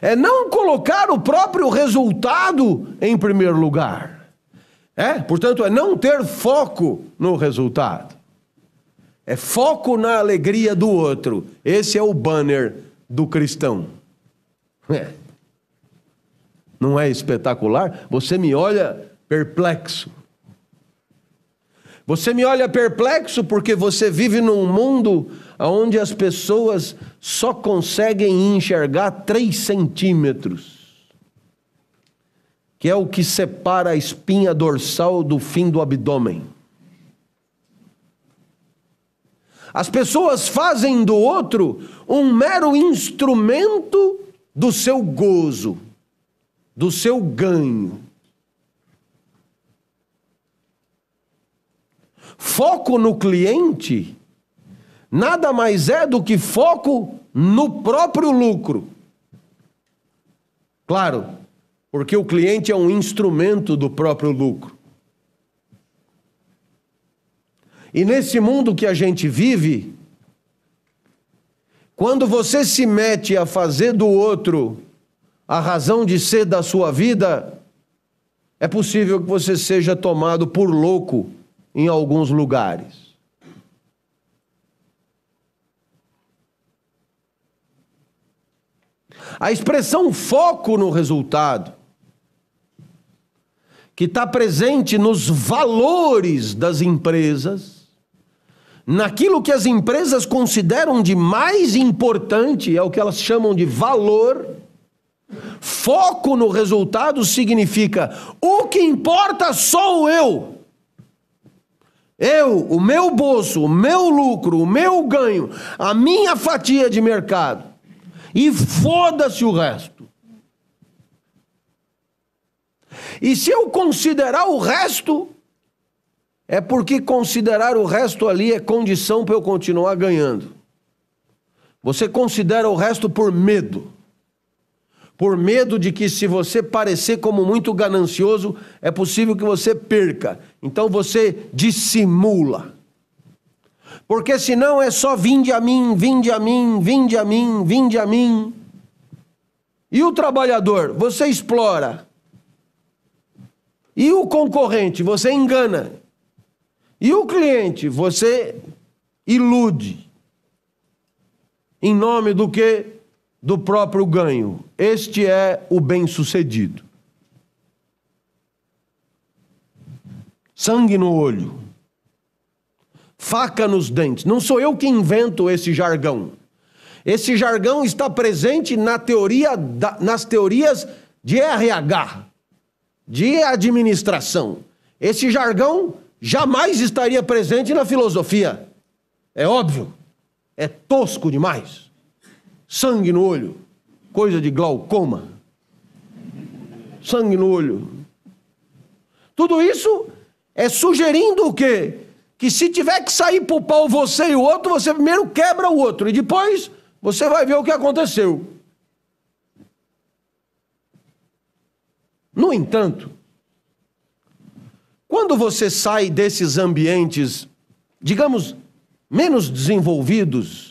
É não colocar o próprio resultado em primeiro lugar. É, portanto, é não ter foco no resultado. É foco na alegria do outro. Esse é o banner do cristão. É. Não é espetacular? Você me olha perplexo. Você me olha perplexo porque você vive num mundo onde as pessoas só conseguem enxergar 3 centímetros que é o que separa a espinha dorsal do fim do abdômen. As pessoas fazem do outro um mero instrumento do seu gozo, do seu ganho. Foco no cliente nada mais é do que foco no próprio lucro. Claro, porque o cliente é um instrumento do próprio lucro. E nesse mundo que a gente vive, quando você se mete a fazer do outro a razão de ser da sua vida, é possível que você seja tomado por louco em alguns lugares. A expressão foco no resultado, que está presente nos valores das empresas, naquilo que as empresas consideram de mais importante, é o que elas chamam de valor. Foco no resultado significa o que importa sou eu. Eu, o meu bolso, o meu lucro, o meu ganho, a minha fatia de mercado. E foda-se o resto. E se eu considerar o resto, é porque considerar o resto ali é condição para eu continuar ganhando. Você considera o resto por medo por medo de que, se você parecer como muito ganancioso, é possível que você perca. Então você dissimula. Porque senão é só vinde a mim, vinde a mim, vinde a mim, vinde a mim. E o trabalhador, você explora. E o concorrente, você engana. E o cliente, você ilude. Em nome do que? do próprio ganho. Este é o bem-sucedido. Sangue no olho, faca nos dentes. Não sou eu que invento esse jargão. Esse jargão está presente na teoria da, nas teorias de RH, de administração. Esse jargão jamais estaria presente na filosofia. É óbvio. É tosco demais sangue no olho, coisa de glaucoma, sangue no olho. Tudo isso é sugerindo o quê? Que se tiver que sair para o pau você e o outro, você primeiro quebra o outro e depois você vai ver o que aconteceu. No entanto, quando você sai desses ambientes, digamos, menos desenvolvidos,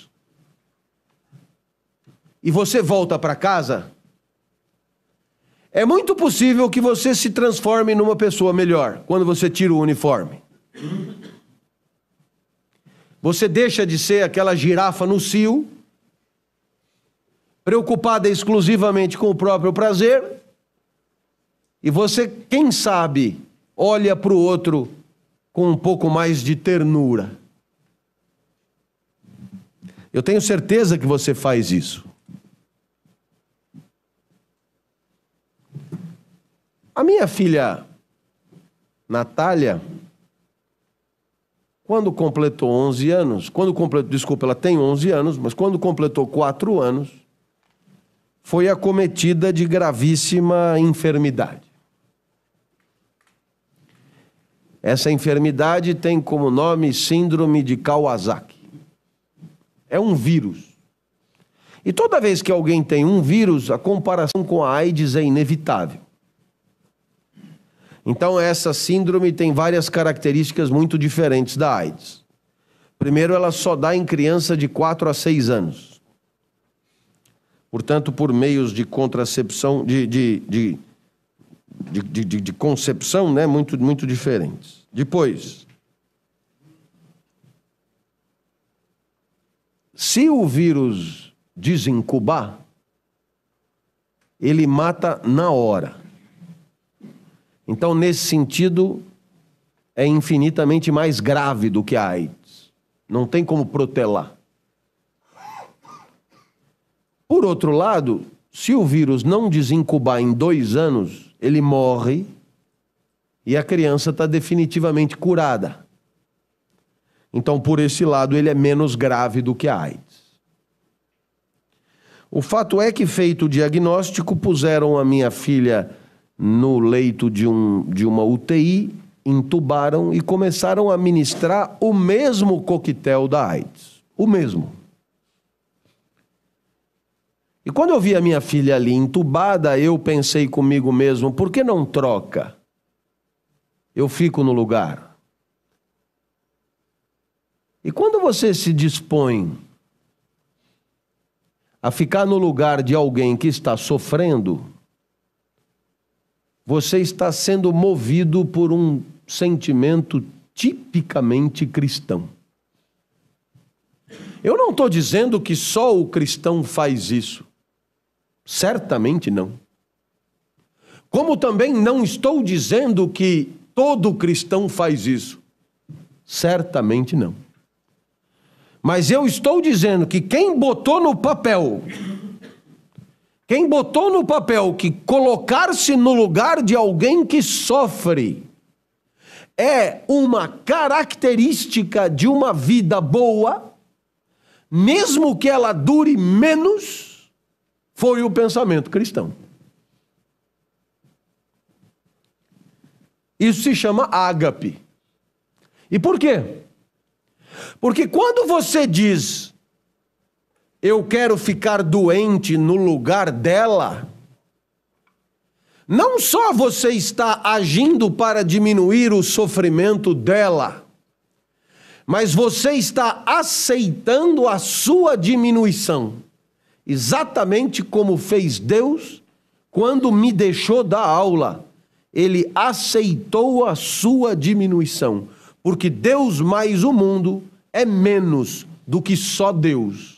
e você volta para casa, é muito possível que você se transforme numa pessoa melhor quando você tira o uniforme. Você deixa de ser aquela girafa no cio, preocupada exclusivamente com o próprio prazer, e você, quem sabe, olha para o outro com um pouco mais de ternura. Eu tenho certeza que você faz isso. A minha filha Natália, quando completou 11 anos, quando completou, desculpa, ela tem 11 anos, mas quando completou 4 anos, foi acometida de gravíssima enfermidade. Essa enfermidade tem como nome Síndrome de Kawasaki. É um vírus. E toda vez que alguém tem um vírus, a comparação com a AIDS é inevitável. Então, essa síndrome tem várias características muito diferentes da AIDS. Primeiro, ela só dá em criança de 4 a 6 anos. Portanto, por meios de contracepção, de, de, de, de, concepção, né? muito, muito diferentes. Depois, se o vírus desincubar, ele mata na hora. Então, nesse sentido, é infinitamente mais grave do que a AIDS. Não tem como protelar. Por outro lado, se o vírus não desincubar em dois anos, ele morre e a criança está definitivamente curada. Então, por esse lado, ele é menos grave do que a AIDS. O fato é que, feito o diagnóstico, puseram a minha filha no leito de, um, de uma UTI, entubaram e começaram a ministrar o mesmo coquetel da AIDS. O mesmo. E quando eu vi a minha filha ali entubada, eu pensei comigo mesmo: por que não troca? Eu fico no lugar. E quando você se dispõe a ficar no lugar de alguém que está sofrendo, você está sendo movido por um sentimento tipicamente cristão. Eu não estou dizendo que só o cristão faz isso. Certamente não. Como também não estou dizendo que todo cristão faz isso. Certamente não. Mas eu estou dizendo que quem botou no papel quem botou no papel que colocar-se no lugar de alguém que sofre é uma característica de uma vida boa, mesmo que ela dure menos, foi o pensamento cristão. Isso se chama ágape. E por quê? Porque quando você diz eu quero ficar doente no lugar dela. Não só você está agindo para diminuir o sofrimento dela, mas você está aceitando a sua diminuição, exatamente como fez Deus quando me deixou da aula. Ele aceitou a sua diminuição, porque Deus mais o mundo é menos do que só Deus.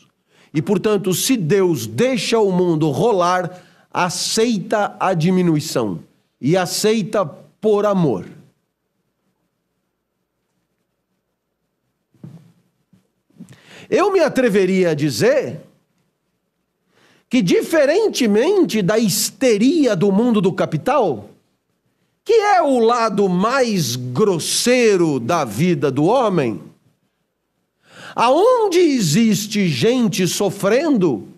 E, portanto, se Deus deixa o mundo rolar, aceita a diminuição e aceita por amor. Eu me atreveria a dizer que, diferentemente da histeria do mundo do capital, que é o lado mais grosseiro da vida do homem, Aonde existe gente sofrendo,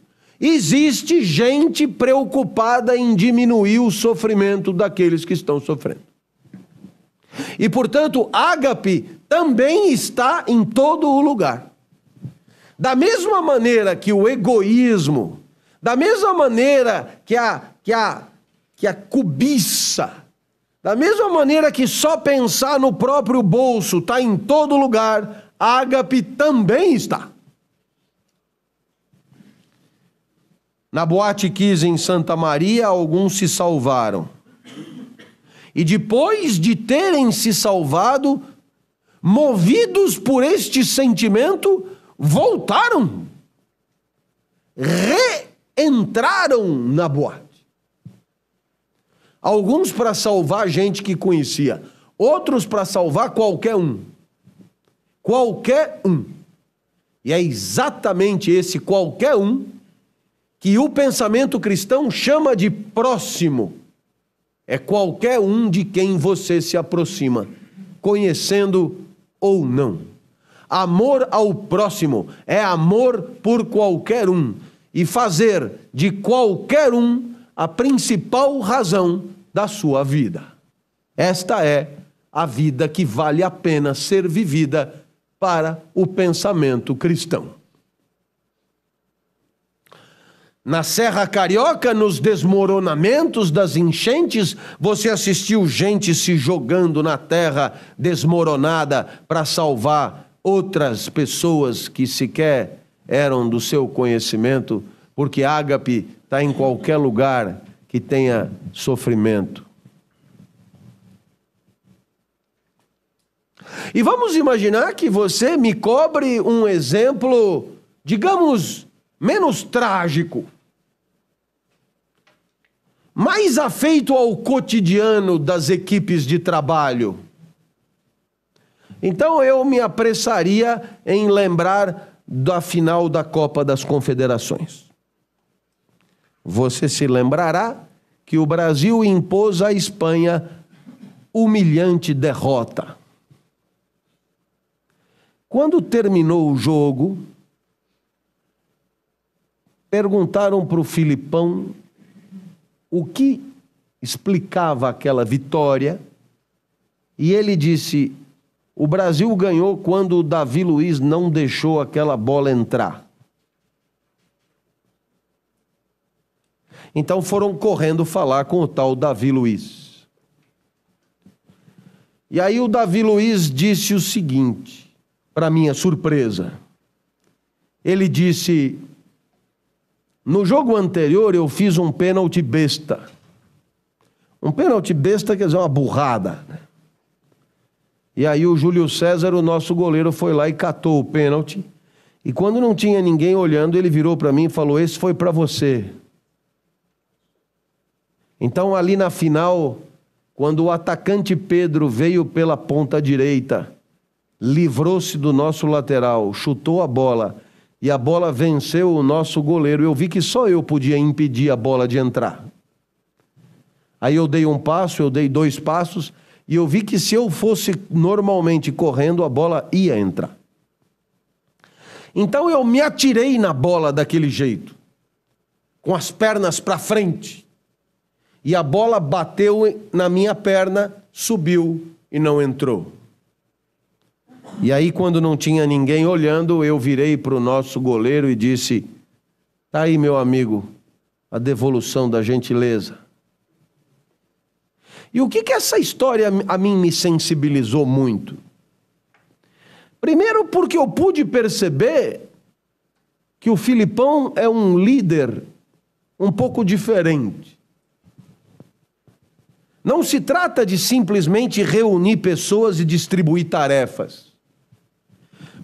existe gente preocupada em diminuir o sofrimento daqueles que estão sofrendo. E, portanto, ágape também está em todo o lugar. Da mesma maneira que o egoísmo, da mesma maneira que a, que a, que a cobiça, da mesma maneira que só pensar no próprio bolso está em todo lugar, ágape também está. Na boate Kiss em Santa Maria, alguns se salvaram. E depois de terem se salvado, movidos por este sentimento, voltaram, reentraram na boate. Alguns para salvar gente que conhecia, outros para salvar qualquer um. Qualquer um. E é exatamente esse qualquer um que o pensamento cristão chama de próximo. É qualquer um de quem você se aproxima, conhecendo ou não. Amor ao próximo é amor por qualquer um e fazer de qualquer um a principal razão da sua vida. Esta é a vida que vale a pena ser vivida para o pensamento cristão. Na Serra Carioca, nos desmoronamentos das enchentes, você assistiu gente se jogando na terra desmoronada para salvar outras pessoas que sequer eram do seu conhecimento, porque ágape está em qualquer lugar que tenha sofrimento. E vamos imaginar que você me cobre um exemplo, digamos, menos trágico, mais afeito ao cotidiano das equipes de trabalho. Então eu me apressaria em lembrar da final da Copa das Confederações. Você se lembrará que o Brasil impôs à Espanha humilhante derrota. Quando terminou o jogo, perguntaram para o Filipão o que explicava aquela vitória e ele disse: o Brasil ganhou quando o Davi Luiz não deixou aquela bola entrar. Então foram correndo falar com o tal Davi Luiz. E aí o Davi Luiz disse o seguinte: para minha surpresa. Ele disse: No jogo anterior eu fiz um pênalti besta. Um pênalti besta quer dizer uma burrada. Né? E aí o Júlio César, o nosso goleiro, foi lá e catou o pênalti. E quando não tinha ninguém olhando, ele virou para mim e falou: Esse foi para você. Então, ali na final, quando o atacante Pedro veio pela ponta direita livrou-se do nosso lateral, chutou a bola e a bola venceu o nosso goleiro. Eu vi que só eu podia impedir a bola de entrar. Aí eu dei um passo, eu dei dois passos e eu vi que se eu fosse normalmente correndo, a bola ia entrar. Então eu me atirei na bola daquele jeito, com as pernas para frente. E a bola bateu na minha perna, subiu e não entrou. E aí, quando não tinha ninguém olhando, eu virei para o nosso goleiro e disse: Tá aí, meu amigo, a devolução da gentileza. E o que, que essa história a mim me sensibilizou muito? Primeiro, porque eu pude perceber que o Filipão é um líder um pouco diferente. Não se trata de simplesmente reunir pessoas e distribuir tarefas.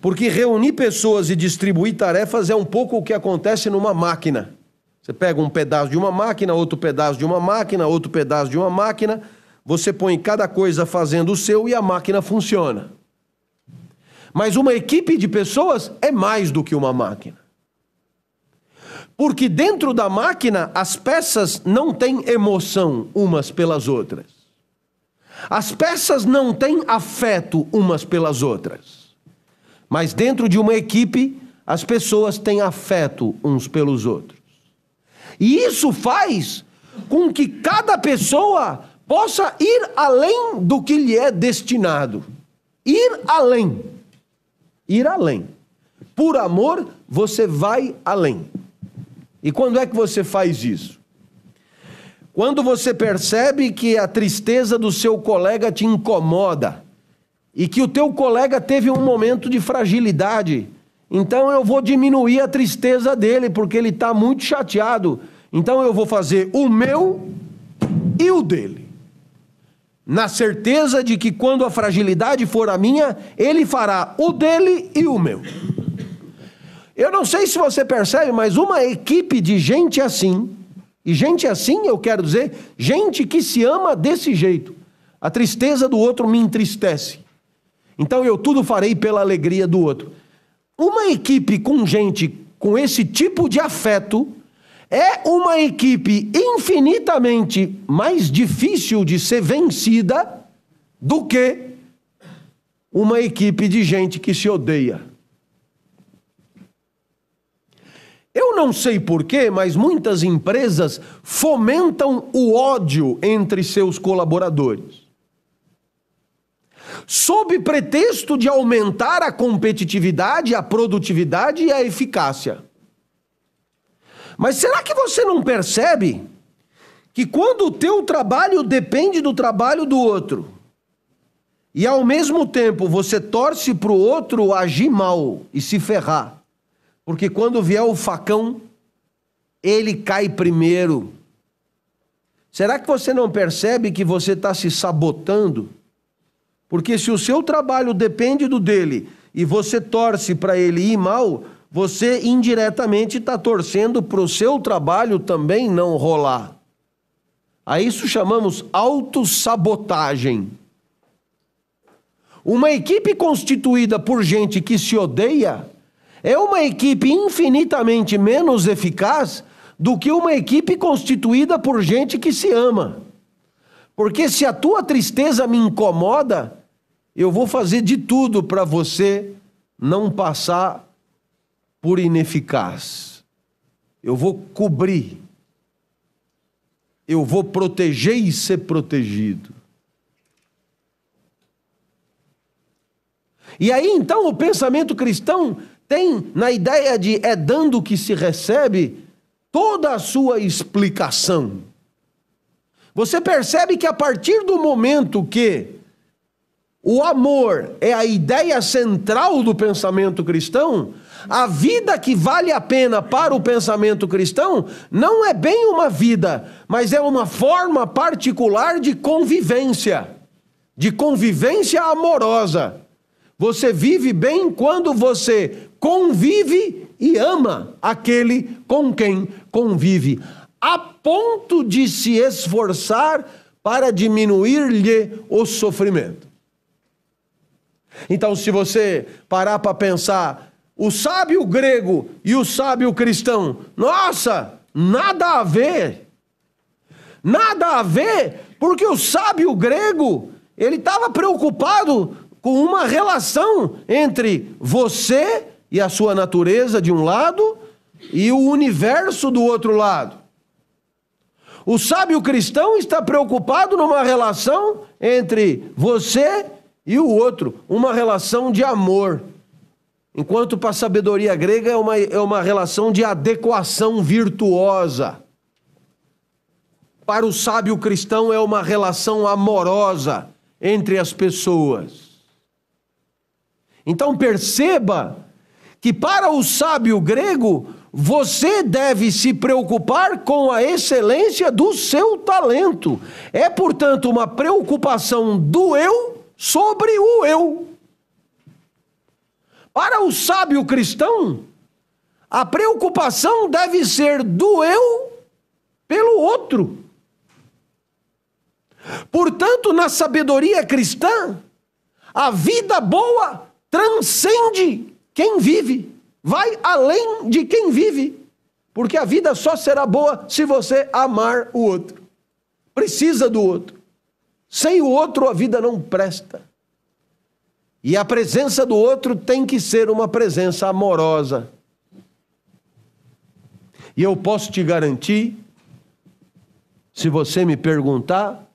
Porque reunir pessoas e distribuir tarefas é um pouco o que acontece numa máquina. Você pega um pedaço de uma máquina, outro pedaço de uma máquina, outro pedaço de uma máquina, você põe cada coisa fazendo o seu e a máquina funciona. Mas uma equipe de pessoas é mais do que uma máquina. Porque dentro da máquina as peças não têm emoção umas pelas outras. As peças não têm afeto umas pelas outras. Mas dentro de uma equipe, as pessoas têm afeto uns pelos outros. E isso faz com que cada pessoa possa ir além do que lhe é destinado. Ir além. Ir além. Por amor, você vai além. E quando é que você faz isso? Quando você percebe que a tristeza do seu colega te incomoda e que o teu colega teve um momento de fragilidade. Então eu vou diminuir a tristeza dele, porque ele está muito chateado. Então eu vou fazer o meu e o dele. Na certeza de que quando a fragilidade for a minha, ele fará o dele e o meu. Eu não sei se você percebe, mas uma equipe de gente assim, e gente assim eu quero dizer, gente que se ama desse jeito. A tristeza do outro me entristece. Então eu tudo farei pela alegria do outro. Uma equipe com gente com esse tipo de afeto é uma equipe infinitamente mais difícil de ser vencida do que uma equipe de gente que se odeia. Eu não sei porquê, mas muitas empresas fomentam o ódio entre seus colaboradores sob pretexto de aumentar a competitividade, a produtividade e a eficácia. Mas será que você não percebe que quando o teu trabalho depende do trabalho do outro, e ao mesmo tempo você torce para o outro agir mal e se ferrar, porque quando vier o facão, ele cai primeiro. Será que você não percebe que você está se sabotando porque se o seu trabalho depende do dele e você torce para ele ir mal, você indiretamente está torcendo para o seu trabalho também não rolar. A isso chamamos autossabotagem. Uma equipe constituída por gente que se odeia é uma equipe infinitamente menos eficaz do que uma equipe constituída por gente que se ama. Porque se a tua tristeza me incomoda, eu vou fazer de tudo para você não passar por ineficaz. Eu vou cobrir. Eu vou proteger e ser protegido. E aí então o pensamento cristão tem na ideia de é dando que se recebe toda a sua explicação. Você percebe que a partir do momento que o amor é a ideia central do pensamento cristão, a vida que vale a pena para o pensamento cristão não é bem uma vida, mas é uma forma particular de convivência, de convivência amorosa. Você vive bem quando você convive e ama aquele com quem convive, a ponto de se esforçar para diminuir-lhe o sofrimento. Então, se você parar para pensar, o sábio grego e o sábio cristão, nossa, nada a ver. Nada a ver, porque o sábio grego, ele estava preocupado com uma relação entre você e a sua natureza de um lado e o universo do outro lado. O sábio cristão está preocupado numa relação entre você e o outro, uma relação de amor. Enquanto para a sabedoria grega é uma, é uma relação de adequação virtuosa. Para o sábio cristão é uma relação amorosa entre as pessoas. Então perceba que para o sábio grego, você deve se preocupar com a excelência do seu talento. É, portanto, uma preocupação do eu sobre o eu. Para o sábio cristão, a preocupação deve ser do eu pelo outro. Portanto, na sabedoria cristã, a vida boa transcende quem vive, vai além de quem vive, porque a vida só será boa se você amar o outro, precisa do outro. Sem o outro, a vida não presta. E a presença do outro tem que ser uma presença amorosa. E eu posso te garantir, se você me perguntar,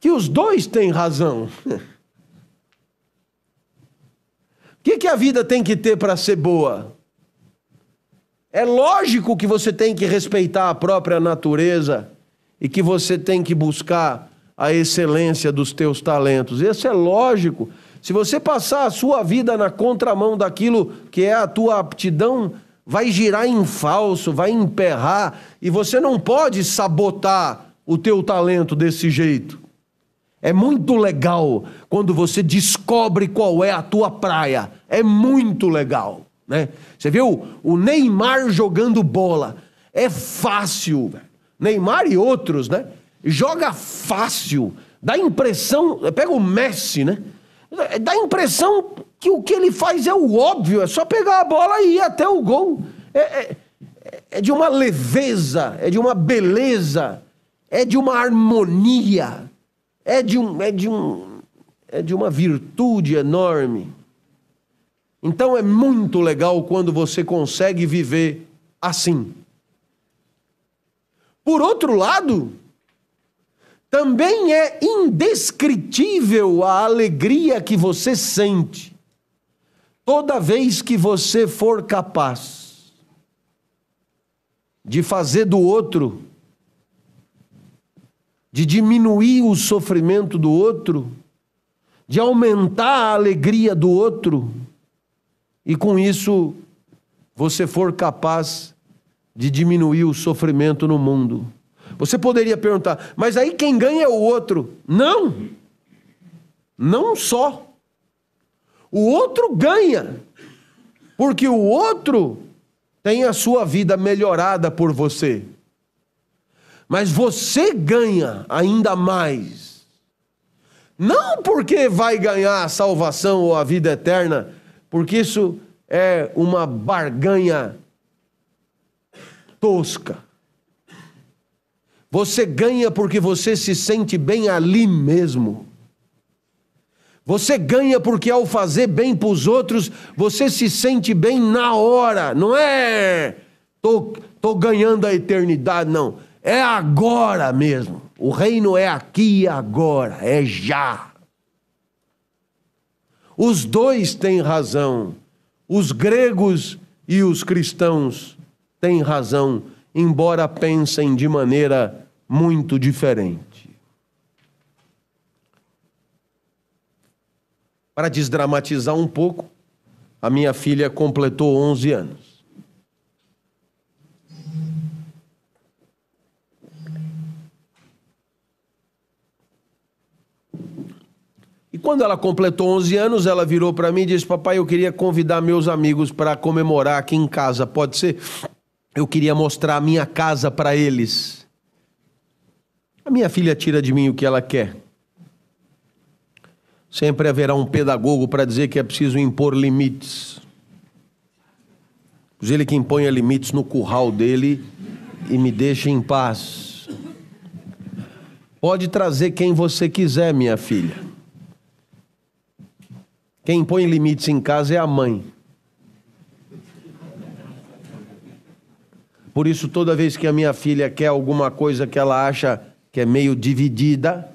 que os dois têm razão. O que, que a vida tem que ter para ser boa? É lógico que você tem que respeitar a própria natureza e que você tem que buscar a excelência dos teus talentos. Isso é lógico. Se você passar a sua vida na contramão daquilo que é a tua aptidão, vai girar em falso, vai emperrar, e você não pode sabotar o teu talento desse jeito. É muito legal quando você descobre qual é a tua praia. É muito legal, né? Você viu o Neymar jogando bola? É fácil, velho. Neymar e outros, né? Joga fácil, dá impressão, pega o Messi, né? Dá impressão que o que ele faz é o óbvio, é só pegar a bola e ir até o gol. É, é, é de uma leveza, é de uma beleza, é de uma harmonia, é de um, é de um, é de uma virtude enorme. Então é muito legal quando você consegue viver assim. Por outro lado, também é indescritível a alegria que você sente toda vez que você for capaz de fazer do outro, de diminuir o sofrimento do outro, de aumentar a alegria do outro, e com isso você for capaz de diminuir o sofrimento no mundo. Você poderia perguntar, mas aí quem ganha é o outro. Não! Não só. O outro ganha, porque o outro tem a sua vida melhorada por você. Mas você ganha ainda mais. Não porque vai ganhar a salvação ou a vida eterna, porque isso é uma barganha tosca. Você ganha porque você se sente bem ali mesmo. Você ganha porque ao fazer bem para os outros, você se sente bem na hora. Não é tô, tô ganhando a eternidade, não. É agora mesmo. O reino é aqui e agora, é já. Os dois têm razão, os gregos e os cristãos têm razão, embora pensem de maneira muito diferente. Para desdramatizar um pouco, a minha filha completou 11 anos. E quando ela completou 11 anos, ela virou para mim e disse: Papai, eu queria convidar meus amigos para comemorar aqui em casa, pode ser? eu queria mostrar a minha casa para eles. A minha filha tira de mim o que ela quer. Sempre haverá um pedagogo para dizer que é preciso impor limites. Pois ele que impõe limites no curral dele e me deixa em paz. Pode trazer quem você quiser, minha filha. Quem impõe limites em casa é a mãe. Por isso, toda vez que a minha filha quer alguma coisa que ela acha que é meio dividida,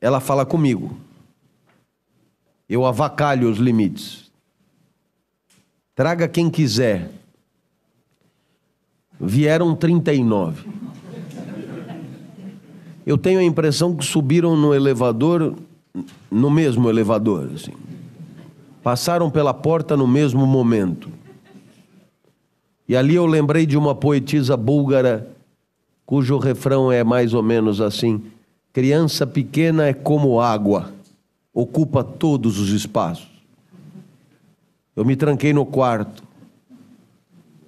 ela fala comigo. Eu avacalho os limites. Traga quem quiser. Vieram 39. Eu tenho a impressão que subiram no elevador, no mesmo elevador, assim. Passaram pela porta no mesmo momento. E ali eu lembrei de uma poetisa búlgara, cujo refrão é mais ou menos assim: Criança pequena é como água, ocupa todos os espaços. Eu me tranquei no quarto.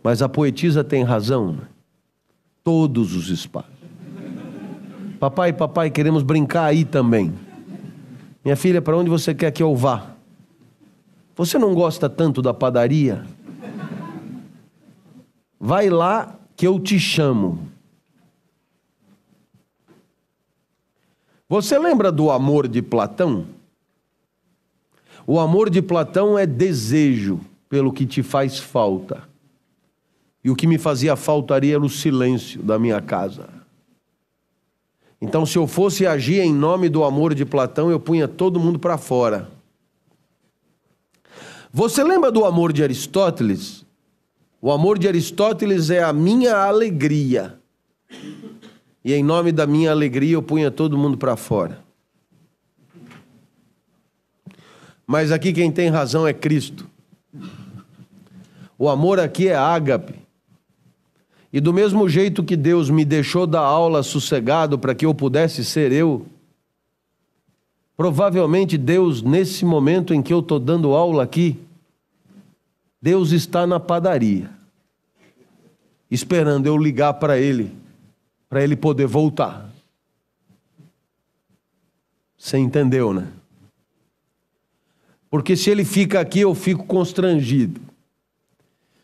Mas a poetisa tem razão. Né? Todos os espaços. Papai, papai, queremos brincar aí também. Minha filha, para onde você quer que eu vá? Você não gosta tanto da padaria? Vai lá que eu te chamo. Você lembra do amor de Platão? O amor de Platão é desejo pelo que te faz falta. E o que me fazia faltaria era o silêncio da minha casa. Então, se eu fosse agir em nome do amor de Platão, eu punha todo mundo para fora. Você lembra do amor de Aristóteles? O amor de Aristóteles é a minha alegria. E em nome da minha alegria eu punha todo mundo para fora. Mas aqui quem tem razão é Cristo. O amor aqui é ágape. E do mesmo jeito que Deus me deixou da aula sossegado para que eu pudesse ser eu, provavelmente Deus, nesse momento em que eu estou dando aula aqui, Deus está na padaria, esperando eu ligar para ele, para ele poder voltar. Você entendeu, né? Porque se ele fica aqui, eu fico constrangido.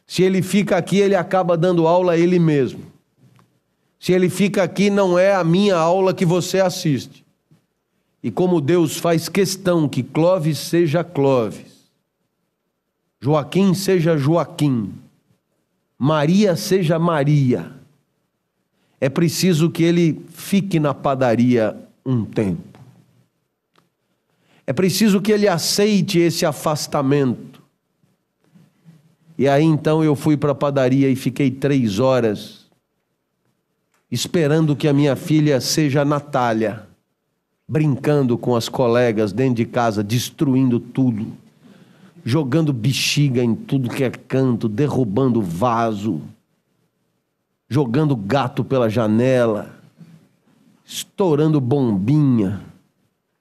Se ele fica aqui, ele acaba dando aula a ele mesmo. Se ele fica aqui, não é a minha aula que você assiste. E como Deus faz questão que Clóvis seja Clóvis, Joaquim seja Joaquim, Maria seja Maria. É preciso que ele fique na padaria um tempo. É preciso que ele aceite esse afastamento. E aí então eu fui para a padaria e fiquei três horas esperando que a minha filha seja Natália, brincando com as colegas dentro de casa, destruindo tudo jogando bexiga em tudo que é canto, derrubando vaso, jogando gato pela janela, estourando bombinha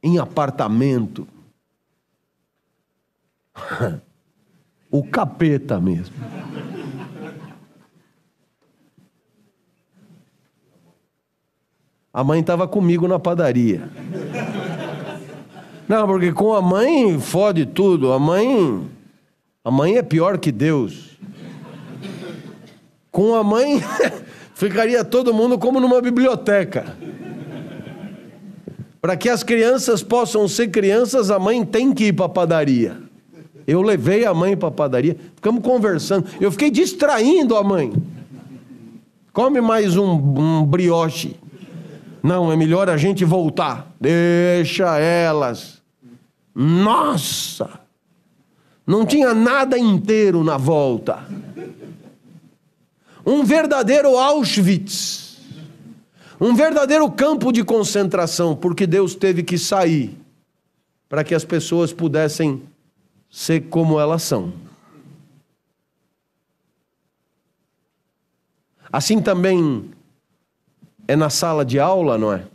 em apartamento. o capeta mesmo. A mãe estava comigo na padaria. Não, porque com a mãe fode tudo. A mãe. A mãe é pior que Deus. Com a mãe ficaria todo mundo como numa biblioteca. Para que as crianças possam ser crianças, a mãe tem que ir para a padaria. Eu levei a mãe para a padaria, ficamos conversando. Eu fiquei distraindo a mãe. Come mais um, um brioche. Não, é melhor a gente voltar. Deixa elas. Nossa! Não tinha nada inteiro na volta. Um verdadeiro Auschwitz. Um verdadeiro campo de concentração, porque Deus teve que sair para que as pessoas pudessem ser como elas são. Assim também é na sala de aula, não é?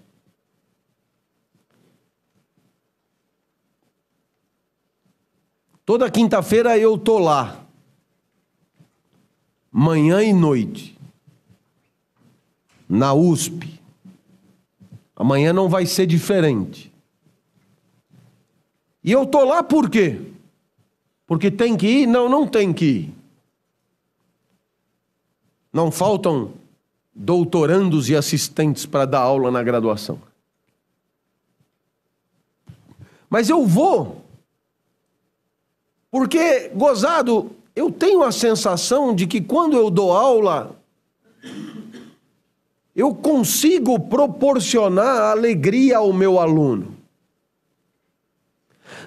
Toda quinta-feira eu tô lá. Manhã e noite. Na USP. Amanhã não vai ser diferente. E eu tô lá por quê? Porque tem que ir? Não, não tem que ir. Não faltam doutorandos e assistentes para dar aula na graduação. Mas eu vou porque, gozado, eu tenho a sensação de que quando eu dou aula, eu consigo proporcionar alegria ao meu aluno.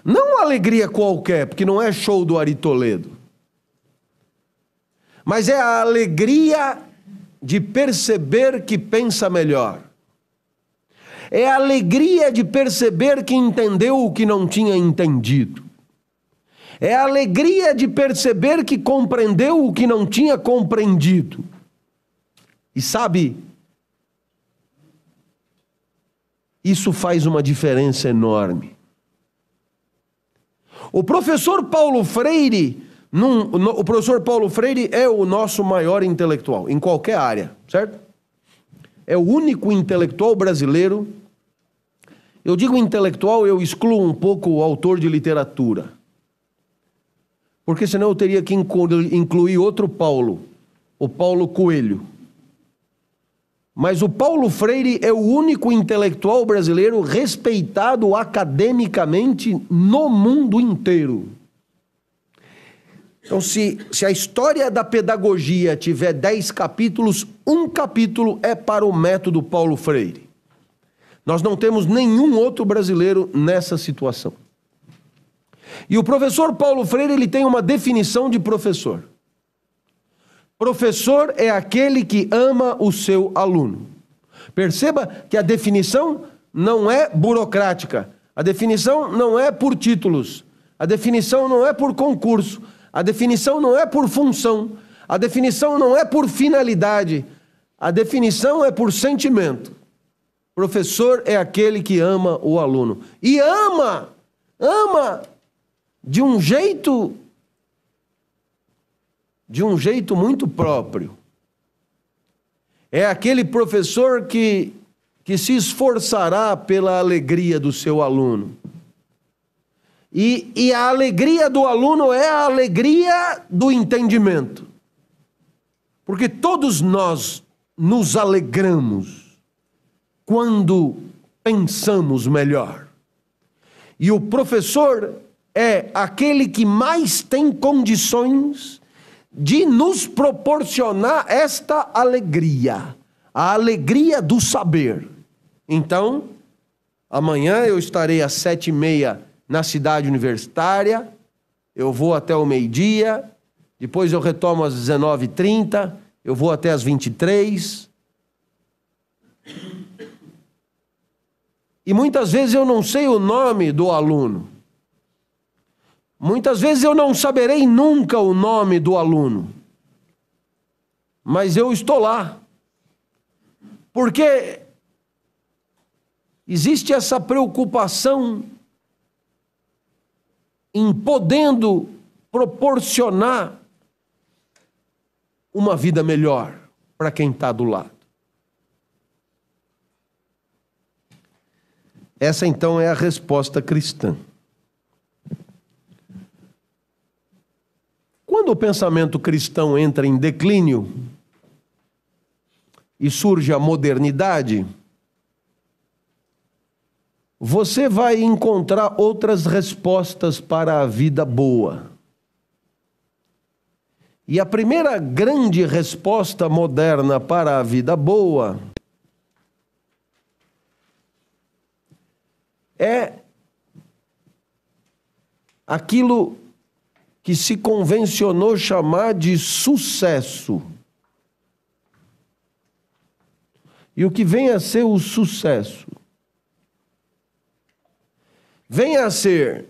Não alegria qualquer, porque não é show do Aritoledo, Mas é a alegria de perceber que pensa melhor. É a alegria de perceber que entendeu o que não tinha entendido. É a alegria de perceber que compreendeu o que não tinha compreendido. E sabe, isso faz uma diferença enorme. O professor Paulo Freire, num, no, o professor Paulo Freire é o nosso maior intelectual em qualquer área, certo? É o único intelectual brasileiro. Eu digo intelectual, eu excluo um pouco o autor de literatura. Porque senão eu teria que incluir outro Paulo, o Paulo Coelho. Mas o Paulo Freire é o único intelectual brasileiro respeitado academicamente no mundo inteiro. Então, se, se a história da pedagogia tiver dez capítulos, um capítulo é para o método Paulo Freire. Nós não temos nenhum outro brasileiro nessa situação. E o professor Paulo Freire ele tem uma definição de professor. Professor é aquele que ama o seu aluno. Perceba que a definição não é burocrática, a definição não é por títulos, a definição não é por concurso, a definição não é por função, a definição não é por finalidade, a definição é por sentimento. Professor é aquele que ama o aluno e ama, ama de um jeito de um jeito muito próprio. É aquele professor que que se esforçará pela alegria do seu aluno. E, e a alegria do aluno é a alegria do entendimento. Porque todos nós nos alegramos quando pensamos melhor. E o professor é aquele que mais tem condições de nos proporcionar esta alegria, a alegria do saber. Então, amanhã eu estarei às sete e meia na cidade universitária, eu vou até o meio-dia, depois eu retomo às 19h30, eu vou até às 23 E muitas vezes eu não sei o nome do aluno. Muitas vezes eu não saberei nunca o nome do aluno, mas eu estou lá. Porque existe essa preocupação em podendo proporcionar uma vida melhor para quem está do lado. Essa então é a resposta cristã. Quando o pensamento cristão entra em declínio e surge a modernidade, você vai encontrar outras respostas para a vida boa. E a primeira grande resposta moderna para a vida boa é aquilo que se convencionou chamar de sucesso. E o que vem a ser o sucesso? Vem a ser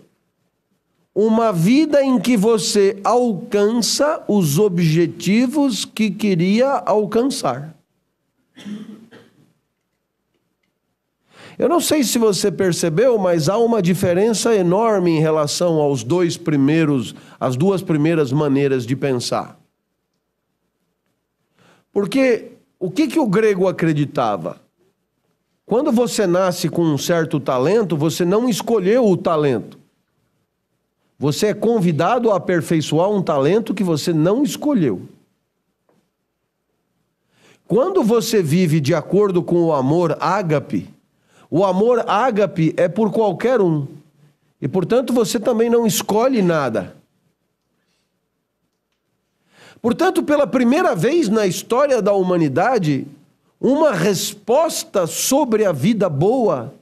uma vida em que você alcança os objetivos que queria alcançar. Eu não sei se você percebeu, mas há uma diferença enorme em relação aos dois primeiros, as duas primeiras maneiras de pensar. Porque o que, que o grego acreditava? Quando você nasce com um certo talento, você não escolheu o talento. Você é convidado a aperfeiçoar um talento que você não escolheu. Quando você vive de acordo com o amor ágape, o amor ágape é por qualquer um. E, portanto, você também não escolhe nada. Portanto, pela primeira vez na história da humanidade, uma resposta sobre a vida boa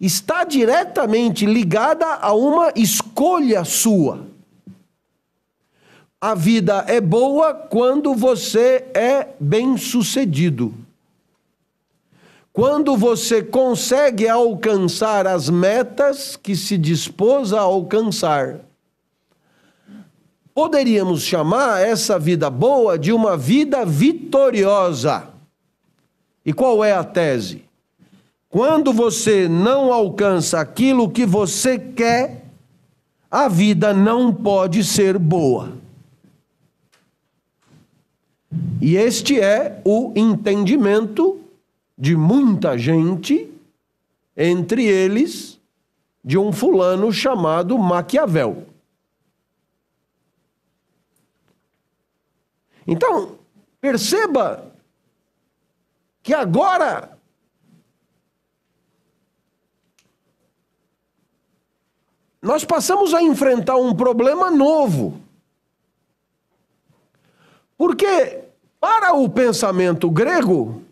está diretamente ligada a uma escolha sua. A vida é boa quando você é bem-sucedido. Quando você consegue alcançar as metas que se dispôs a alcançar, poderíamos chamar essa vida boa de uma vida vitoriosa. E qual é a tese? Quando você não alcança aquilo que você quer, a vida não pode ser boa. E este é o entendimento de muita gente, entre eles de um fulano chamado Maquiavel. Então, perceba que agora nós passamos a enfrentar um problema novo. Porque, para o pensamento grego,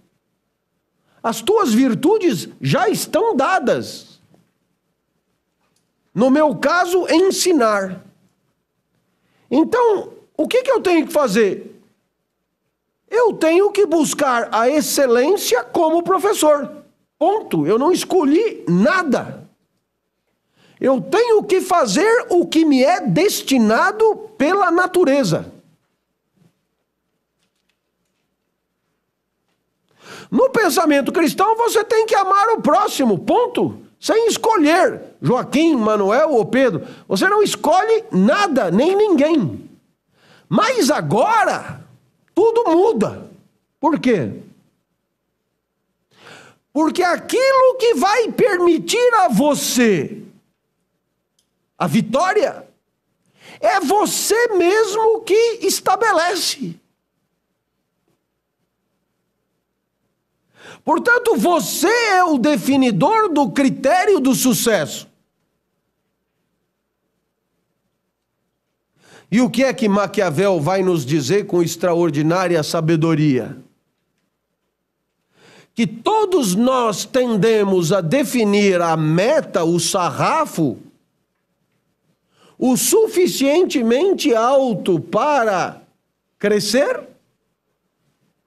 as tuas virtudes já estão dadas. No meu caso, ensinar. Então, o que, que eu tenho que fazer? Eu tenho que buscar a excelência como professor. Ponto. Eu não escolhi nada. Eu tenho que fazer o que me é destinado pela natureza. No pensamento cristão, você tem que amar o próximo, ponto. Sem escolher Joaquim, Manuel ou Pedro. Você não escolhe nada, nem ninguém. Mas agora, tudo muda. Por quê? Porque aquilo que vai permitir a você a vitória é você mesmo que estabelece. Portanto, você é o definidor do critério do sucesso. E o que é que Maquiavel vai nos dizer com extraordinária sabedoria? Que todos nós tendemos a definir a meta, o sarrafo, o suficientemente alto para crescer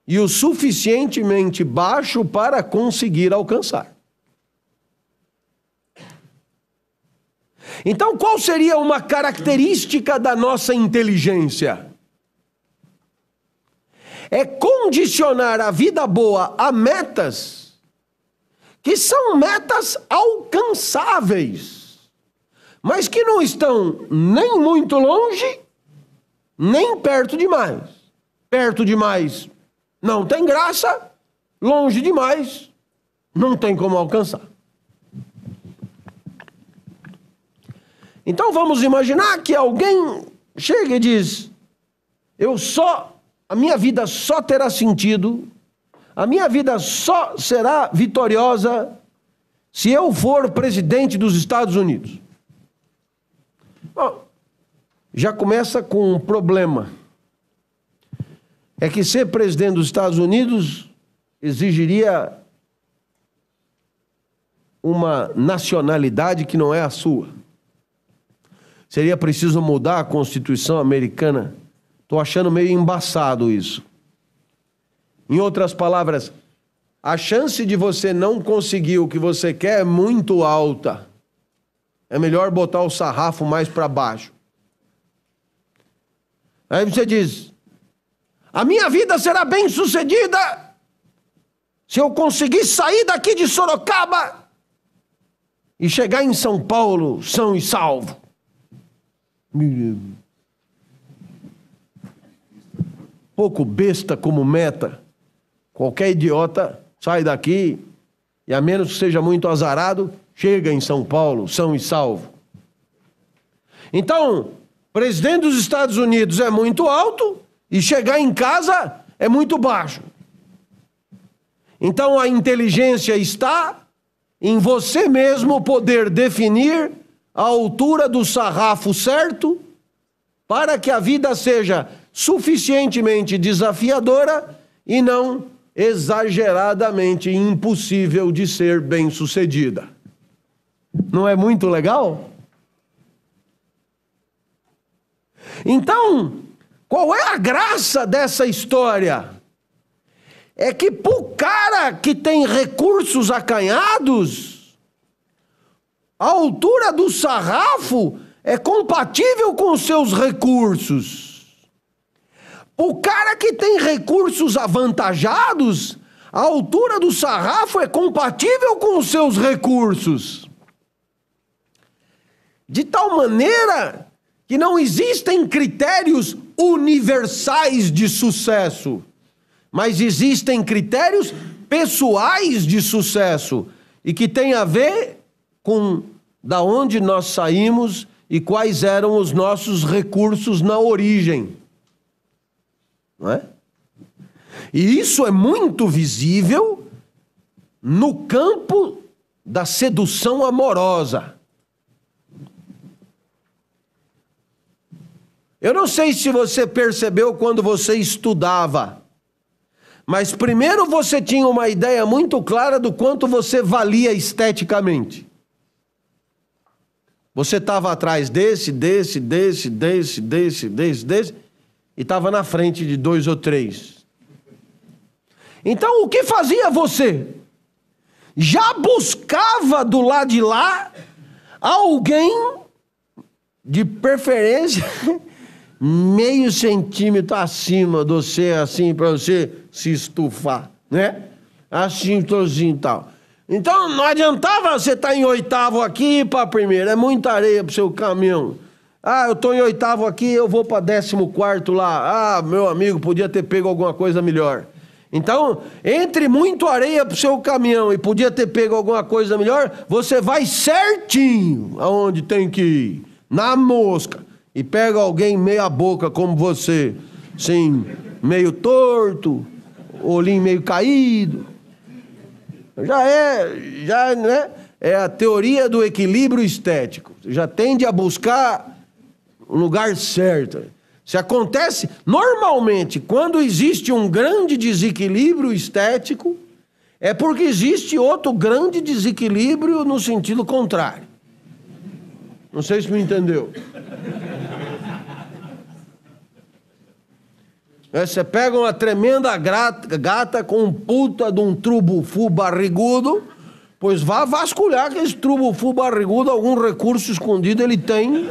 e o suficientemente baixo para conseguir alcançar. Então, qual seria uma característica da nossa inteligência? É condicionar a vida boa a metas que são metas alcançáveis, mas que não estão nem muito longe, nem perto demais. Perto demais não tem graça, longe demais, não tem como alcançar. Então vamos imaginar que alguém chega e diz: Eu só, a minha vida só terá sentido, a minha vida só será vitoriosa se eu for presidente dos Estados Unidos. Bom, já começa com um problema é que ser presidente dos Estados Unidos exigiria uma nacionalidade que não é a sua. Seria preciso mudar a Constituição americana. Estou achando meio embaçado isso. Em outras palavras, a chance de você não conseguir o que você quer é muito alta. É melhor botar o sarrafo mais para baixo. Aí você diz: a minha vida será bem sucedida se eu conseguir sair daqui de Sorocaba e chegar em São Paulo são e salvo. Pouco besta como meta. Qualquer idiota sai daqui e, a menos que seja muito azarado, chega em São Paulo são e salvo. Então, presidente dos Estados Unidos é muito alto, e chegar em casa é muito baixo. Então a inteligência está em você mesmo poder definir a altura do sarrafo certo para que a vida seja suficientemente desafiadora e não exageradamente impossível de ser bem-sucedida. Não é muito legal? Então, qual é a graça dessa história? É que pro cara que tem recursos acanhados, a altura do sarrafo é compatível com os seus recursos. O cara que tem recursos avantajados, a altura do sarrafo é compatível com os seus recursos. De tal maneira que não existem critérios universais de sucesso, mas existem critérios pessoais de sucesso e que tem a ver com da onde nós saímos e quais eram os nossos recursos na origem. Não é? E isso é muito visível no campo da sedução amorosa. Eu não sei se você percebeu quando você estudava, mas primeiro você tinha uma ideia muito clara do quanto você valia esteticamente. Você estava atrás desse, desse, desse, desse, desse, desse, desse, e estava na frente de dois ou três. Então o que fazia você? Já buscava do lado de lá alguém de preferência meio centímetro acima do você, assim, para você se estufar, né? Assim, tozinho e tal. Então, não adiantava você estar tá em oitavo aqui para primeiro. É muita areia para seu caminhão. Ah, eu estou em oitavo aqui, eu vou para décimo quarto lá. Ah, meu amigo, podia ter pego alguma coisa melhor. Então, entre muito areia para seu caminhão e podia ter pego alguma coisa melhor, você vai certinho aonde tem que ir, na mosca e pega alguém meia boca como você, sim, meio torto, olhinho meio caído, já é, já, né? É a teoria do equilíbrio estético. Já tende a buscar o lugar certo. Se acontece, normalmente, quando existe um grande desequilíbrio estético, é porque existe outro grande desequilíbrio no sentido contrário. Não sei se me entendeu. É, você pega uma tremenda gata com um puta de um trubufu barrigudo, pois vá vasculhar que esse trubufu barrigudo, algum recurso escondido ele tem,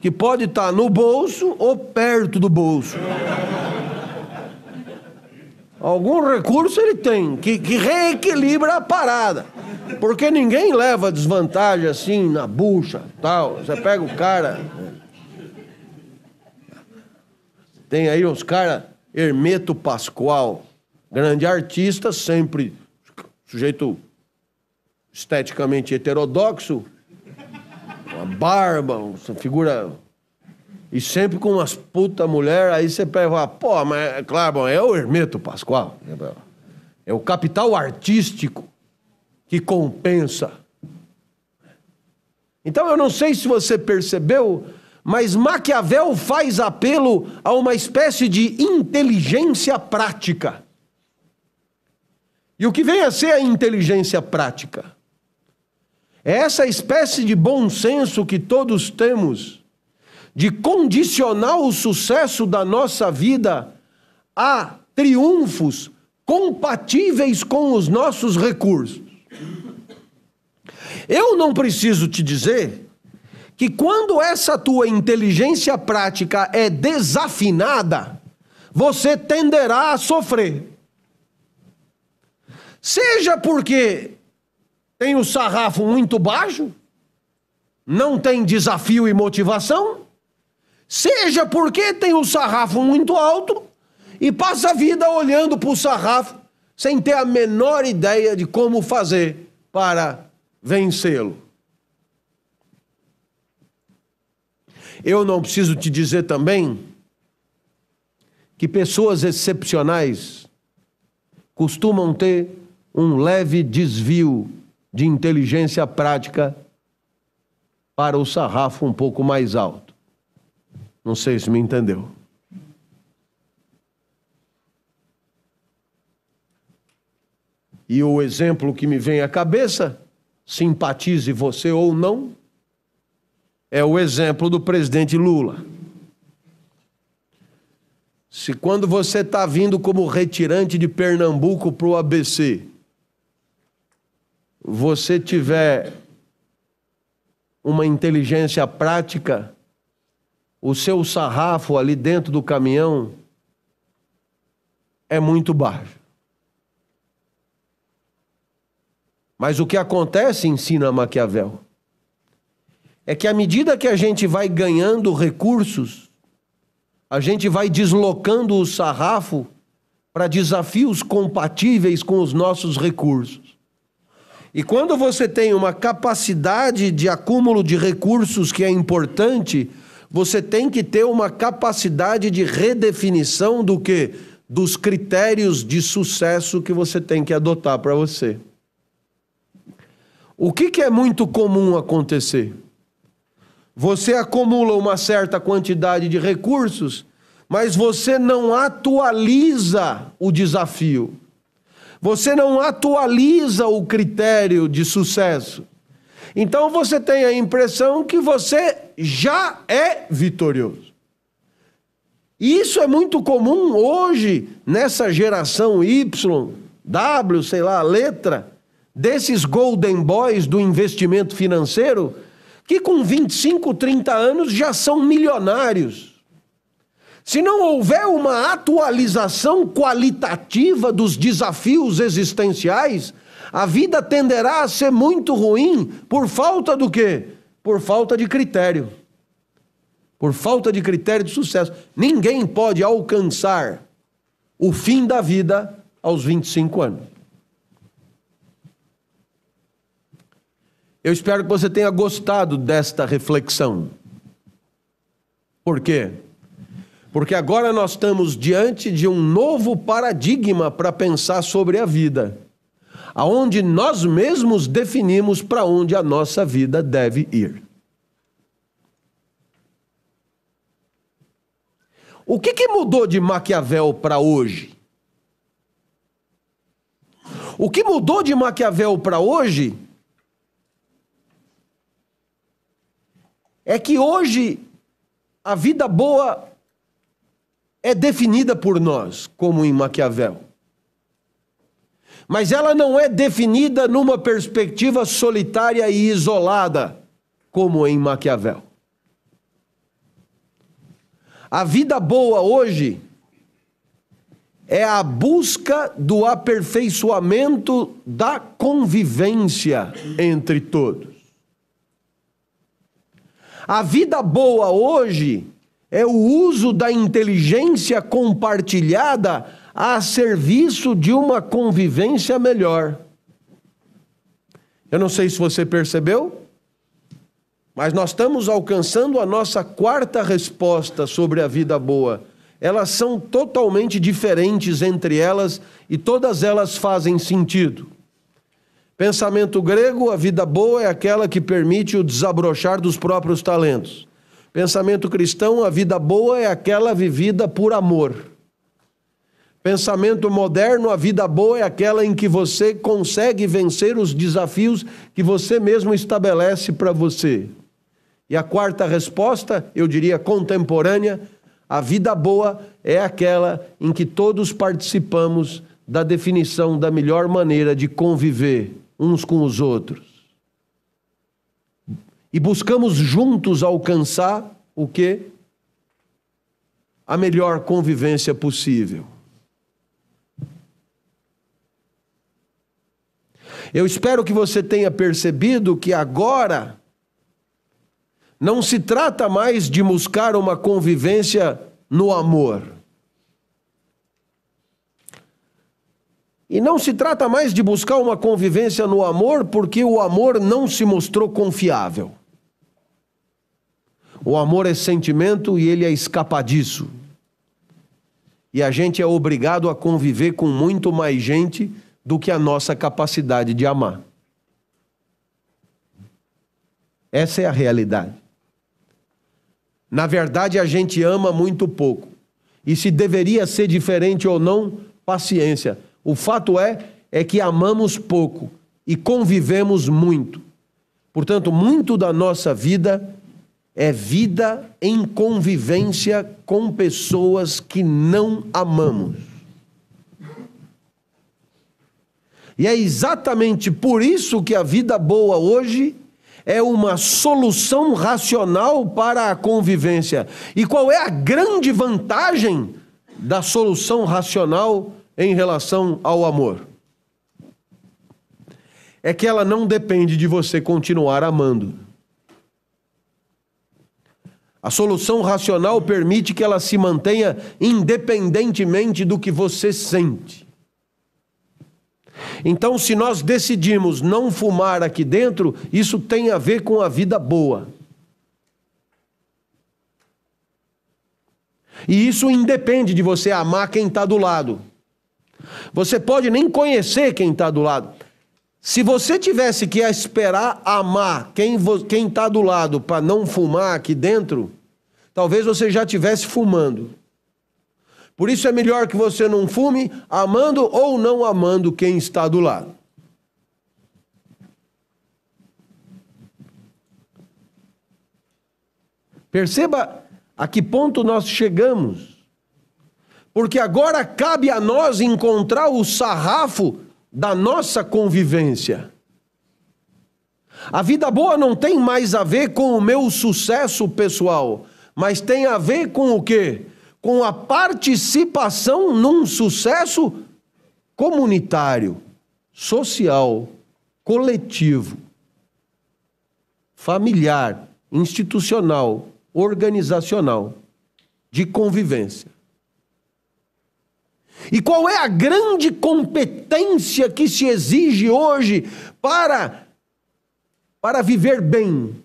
que pode estar tá no bolso ou perto do bolso. Algum recurso ele tem que, que reequilibra a parada. Porque ninguém leva desvantagem assim na bucha, tal. Você pega o cara. Tem aí uns caras, Hermeto Pascoal, grande artista, sempre sujeito esteticamente heterodoxo, uma barba, uma figura e sempre com umas puta mulher, aí você pega pô, mas é claro, é o Hermeto Pascoal. É o capital artístico que compensa. Então eu não sei se você percebeu, mas Maquiavel faz apelo a uma espécie de inteligência prática. E o que vem a ser a inteligência prática? É essa espécie de bom senso que todos temos de condicionar o sucesso da nossa vida a triunfos compatíveis com os nossos recursos. Eu não preciso te dizer que quando essa tua inteligência prática é desafinada, você tenderá a sofrer. Seja porque tem o sarrafo muito baixo, não tem desafio e motivação, Seja porque tem um sarrafo muito alto e passa a vida olhando para o sarrafo sem ter a menor ideia de como fazer para vencê-lo. Eu não preciso te dizer também que pessoas excepcionais costumam ter um leve desvio de inteligência prática para o sarrafo um pouco mais alto. Não sei se me entendeu. E o exemplo que me vem à cabeça, simpatize você ou não, é o exemplo do presidente Lula. Se quando você está vindo como retirante de Pernambuco para o ABC, você tiver uma inteligência prática, o seu sarrafo ali dentro do caminhão é muito baixo. Mas o que acontece, ensina Maquiavel, é que à medida que a gente vai ganhando recursos, a gente vai deslocando o sarrafo para desafios compatíveis com os nossos recursos. E quando você tem uma capacidade de acúmulo de recursos que é importante, você tem que ter uma capacidade de redefinição do que? Dos critérios de sucesso que você tem que adotar para você. O que, que é muito comum acontecer? Você acumula uma certa quantidade de recursos, mas você não atualiza o desafio. Você não atualiza o critério de sucesso. Então você tem a impressão que você já é vitorioso. Isso é muito comum hoje nessa geração Y, W, sei lá, letra, desses golden boys do investimento financeiro, que com 25, 30 anos já são milionários. Se não houver uma atualização qualitativa dos desafios existenciais, a vida tenderá a ser muito ruim por falta do quê? Por falta de critério. Por falta de critério de sucesso. Ninguém pode alcançar o fim da vida aos 25 anos. Eu espero que você tenha gostado desta reflexão. Por quê? Porque agora nós estamos diante de um novo paradigma para pensar sobre a vida aonde nós mesmos definimos para onde a nossa vida deve ir. O que, que mudou de Maquiavel para hoje? O que mudou de Maquiavel para hoje é que hoje a vida boa é definida por nós, como em Maquiavel mas ela não é definida numa perspectiva solitária e isolada, como em Maquiavel. A vida boa hoje é a busca do aperfeiçoamento da convivência entre todos. A vida boa hoje é o uso da inteligência compartilhada a serviço de uma convivência melhor. Eu não sei se você percebeu, mas nós estamos alcançando a nossa quarta resposta sobre a vida boa. Elas são totalmente diferentes entre elas e todas elas fazem sentido. Pensamento grego, a vida boa é aquela que permite o desabrochar dos próprios talentos. Pensamento cristão, a vida boa é aquela vivida por amor. Pensamento moderno, a vida boa é aquela em que você consegue vencer os desafios que você mesmo estabelece para você. E a quarta resposta, eu diria contemporânea, a vida boa é aquela em que todos participamos da definição da melhor maneira de conviver uns com os outros. E buscamos juntos alcançar o que? A melhor convivência possível. Eu espero que você tenha percebido que agora não se trata mais de buscar uma convivência no amor. E não se trata mais de buscar uma convivência no amor, porque o amor não se mostrou confiável. O amor é sentimento e ele é escapadiço. E a gente é obrigado a conviver com muito mais gente do que a nossa capacidade de amar. Essa é a realidade. Na verdade, a gente ama muito pouco. E se deveria ser diferente ou não, paciência. O fato é é que amamos pouco e convivemos muito. Portanto, muito da nossa vida é vida em convivência com pessoas que não amamos. E é exatamente por isso que a vida boa hoje é uma solução racional para a convivência. E qual é a grande vantagem da solução racional em relação ao amor? É que ela não depende de você continuar amando. A solução racional permite que ela se mantenha independentemente do que você sente. Então, se nós decidimos não fumar aqui dentro, isso tem a ver com a vida boa. E isso independe de você amar quem está do lado. Você pode nem conhecer quem está do lado. Se você tivesse que esperar amar quem está do lado para não fumar aqui dentro, talvez você já estivesse fumando. Por isso é melhor que você não fume, amando ou não amando quem está do lado. Perceba a que ponto nós chegamos. Porque agora cabe a nós encontrar o sarrafo da nossa convivência. A vida boa não tem mais a ver com o meu sucesso pessoal, mas tem a ver com o quê? com a participação num sucesso comunitário, social, coletivo, familiar, institucional, organizacional, de convivência. E qual é a grande competência que se exige hoje para para viver bem?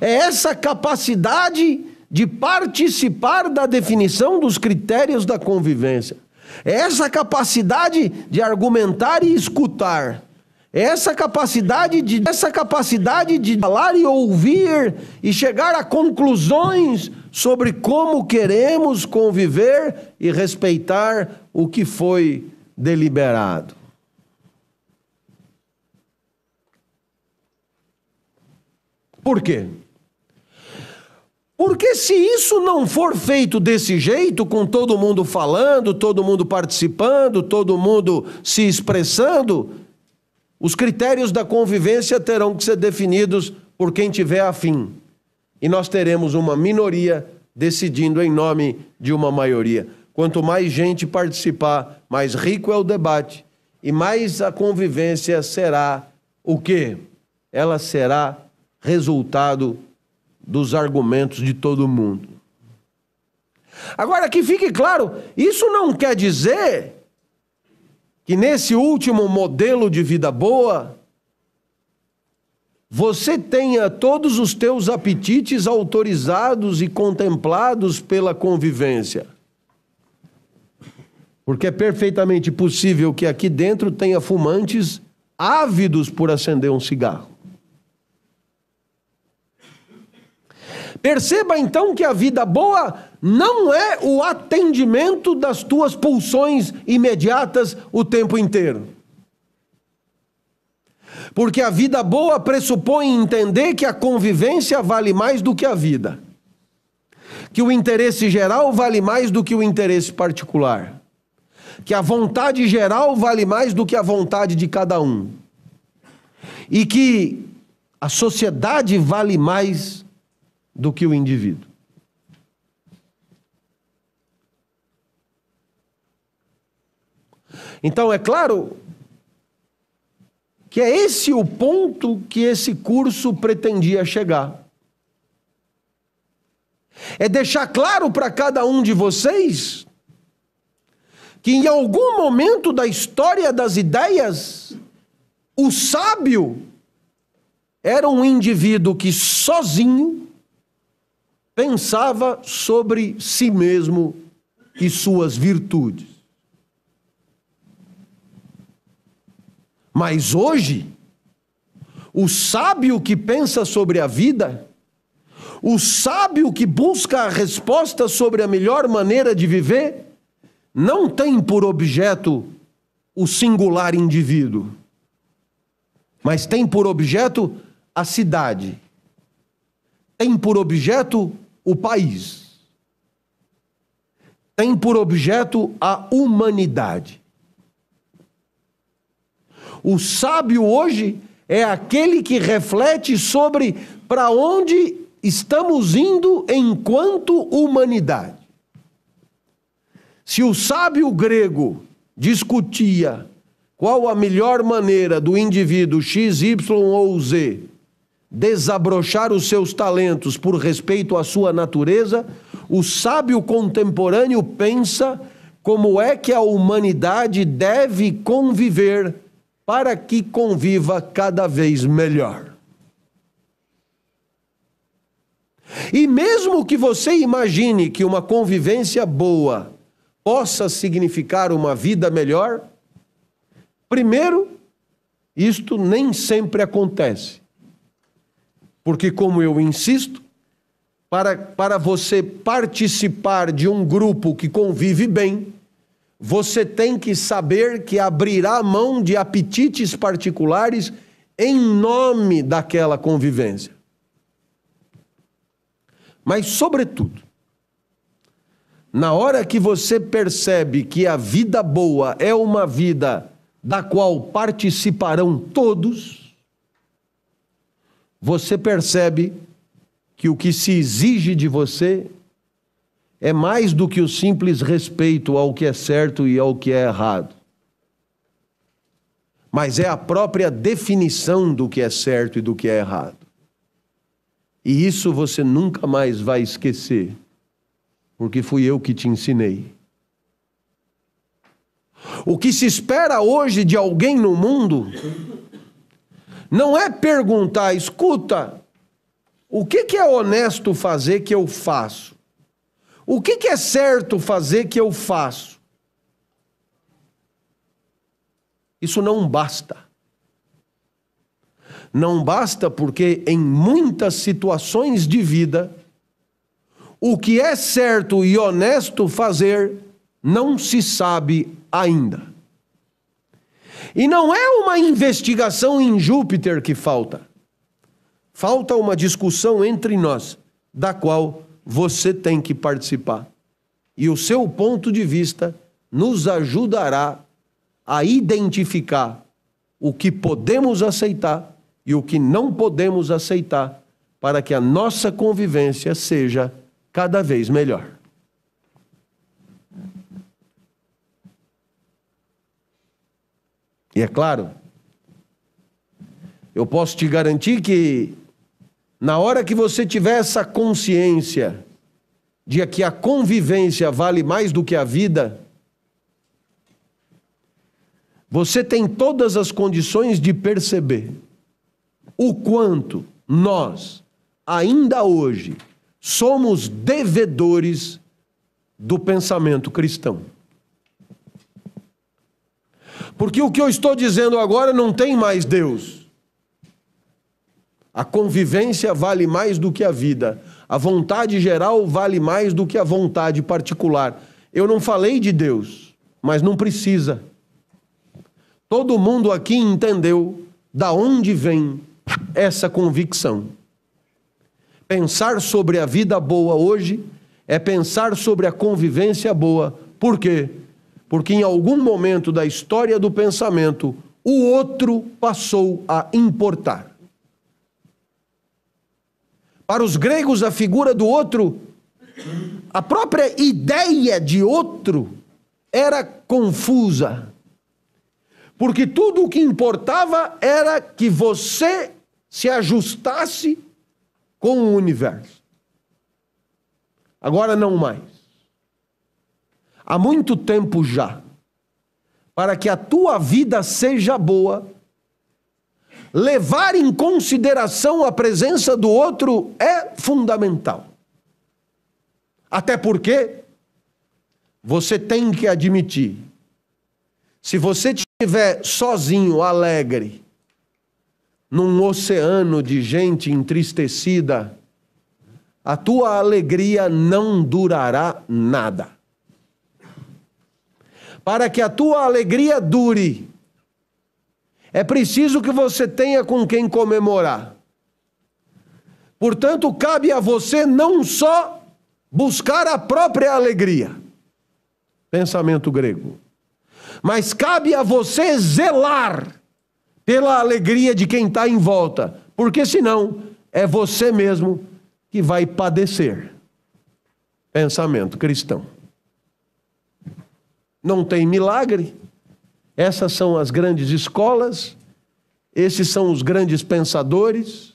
É essa capacidade de participar da definição dos critérios da convivência. É essa capacidade de argumentar e escutar. É essa capacidade de essa capacidade de falar e ouvir e chegar a conclusões sobre como queremos conviver e respeitar o que foi deliberado. Por quê? Porque se isso não for feito desse jeito, com todo mundo falando, todo mundo participando, todo mundo se expressando, os critérios da convivência terão que ser definidos por quem tiver afim. E nós teremos uma minoria decidindo em nome de uma maioria. Quanto mais gente participar, mais rico é o debate e mais a convivência será o quê? Ela será resultado dos argumentos de todo mundo. Agora, que fique claro, isso não quer dizer que nesse último modelo de vida boa, você tenha todos os teus apetites autorizados e contemplados pela convivência. Porque é perfeitamente possível que aqui dentro tenha fumantes ávidos por acender um cigarro. Perceba então que a vida boa não é o atendimento das tuas pulsões imediatas o tempo inteiro. Porque a vida boa pressupõe entender que a convivência vale mais do que a vida, que o interesse geral vale mais do que o interesse particular, que a vontade geral vale mais do que a vontade de cada um, e que a sociedade vale mais do que o indivíduo. Então, é claro que é esse o ponto que esse curso pretendia chegar. É deixar claro para cada um de vocês que em algum momento da história das ideias, o sábio era um indivíduo que sozinho pensava sobre si mesmo e suas virtudes. Mas hoje, o sábio que pensa sobre a vida, o sábio que busca a resposta sobre a melhor maneira de viver, não tem por objeto o singular indivíduo, mas tem por objeto a cidade, tem por objeto o país tem por objeto a humanidade. O sábio hoje é aquele que reflete sobre para onde estamos indo enquanto humanidade. Se o sábio grego discutia qual a melhor maneira do indivíduo X, Y ou Z desabrochar os seus talentos por respeito à sua natureza, o sábio contemporâneo pensa como é que a humanidade deve conviver para que conviva cada vez melhor. E mesmo que você imagine que uma convivência boa possa significar uma vida melhor, primeiro, isto nem sempre acontece. Porque, como eu insisto, para, para você participar de um grupo que convive bem, você tem que saber que abrirá mão de apetites particulares em nome daquela convivência. Mas, sobretudo, na hora que você percebe que a vida boa é uma vida da qual participarão todos, você percebe que o que se exige de você é mais do que o simples respeito ao que é certo e ao que é errado. Mas é a própria definição do que é certo e do que é errado. E isso você nunca mais vai esquecer, porque fui eu que te ensinei. O que se espera hoje de alguém no mundo não é perguntar, escuta, o que, que é honesto fazer que eu faço? O que, que é certo fazer que eu faço? Isso não basta. Não basta porque em muitas situações de vida, o que é certo e honesto fazer não se sabe ainda. E não é uma investigação em Júpiter que falta. Falta uma discussão entre nós, da qual você tem que participar. E o seu ponto de vista nos ajudará a identificar o que podemos aceitar e o que não podemos aceitar para que a nossa convivência seja cada vez melhor. E é claro, eu posso te garantir que, na hora que você tiver essa consciência de que a convivência vale mais do que a vida, você tem todas as condições de perceber o quanto nós, ainda hoje, somos devedores do pensamento cristão. Porque o que eu estou dizendo agora não tem mais Deus. A convivência vale mais do que a vida. A vontade geral vale mais do que a vontade particular. Eu não falei de Deus, mas não precisa. Todo mundo aqui entendeu da onde vem essa convicção. Pensar sobre a vida boa hoje é pensar sobre a convivência boa. Por quê? porque em algum momento da história do pensamento, o outro passou a importar. Para os gregos, a figura do outro, a própria ideia de outro, era confusa. Porque tudo o que importava era que você se ajustasse com o universo. Agora não mais há muito tempo já, para que a tua vida seja boa, levar em consideração a presença do outro é fundamental. Até porque você tem que admitir, se você estiver sozinho, alegre, num oceano de gente entristecida, a tua alegria não durará nada para que a tua alegria dure, é preciso que você tenha com quem comemorar. Portanto, cabe a você não só buscar a própria alegria, pensamento grego, mas cabe a você zelar pela alegria de quem está em volta, porque senão é você mesmo que vai padecer. Pensamento cristão não tem milagre. Essas são as grandes escolas, esses são os grandes pensadores,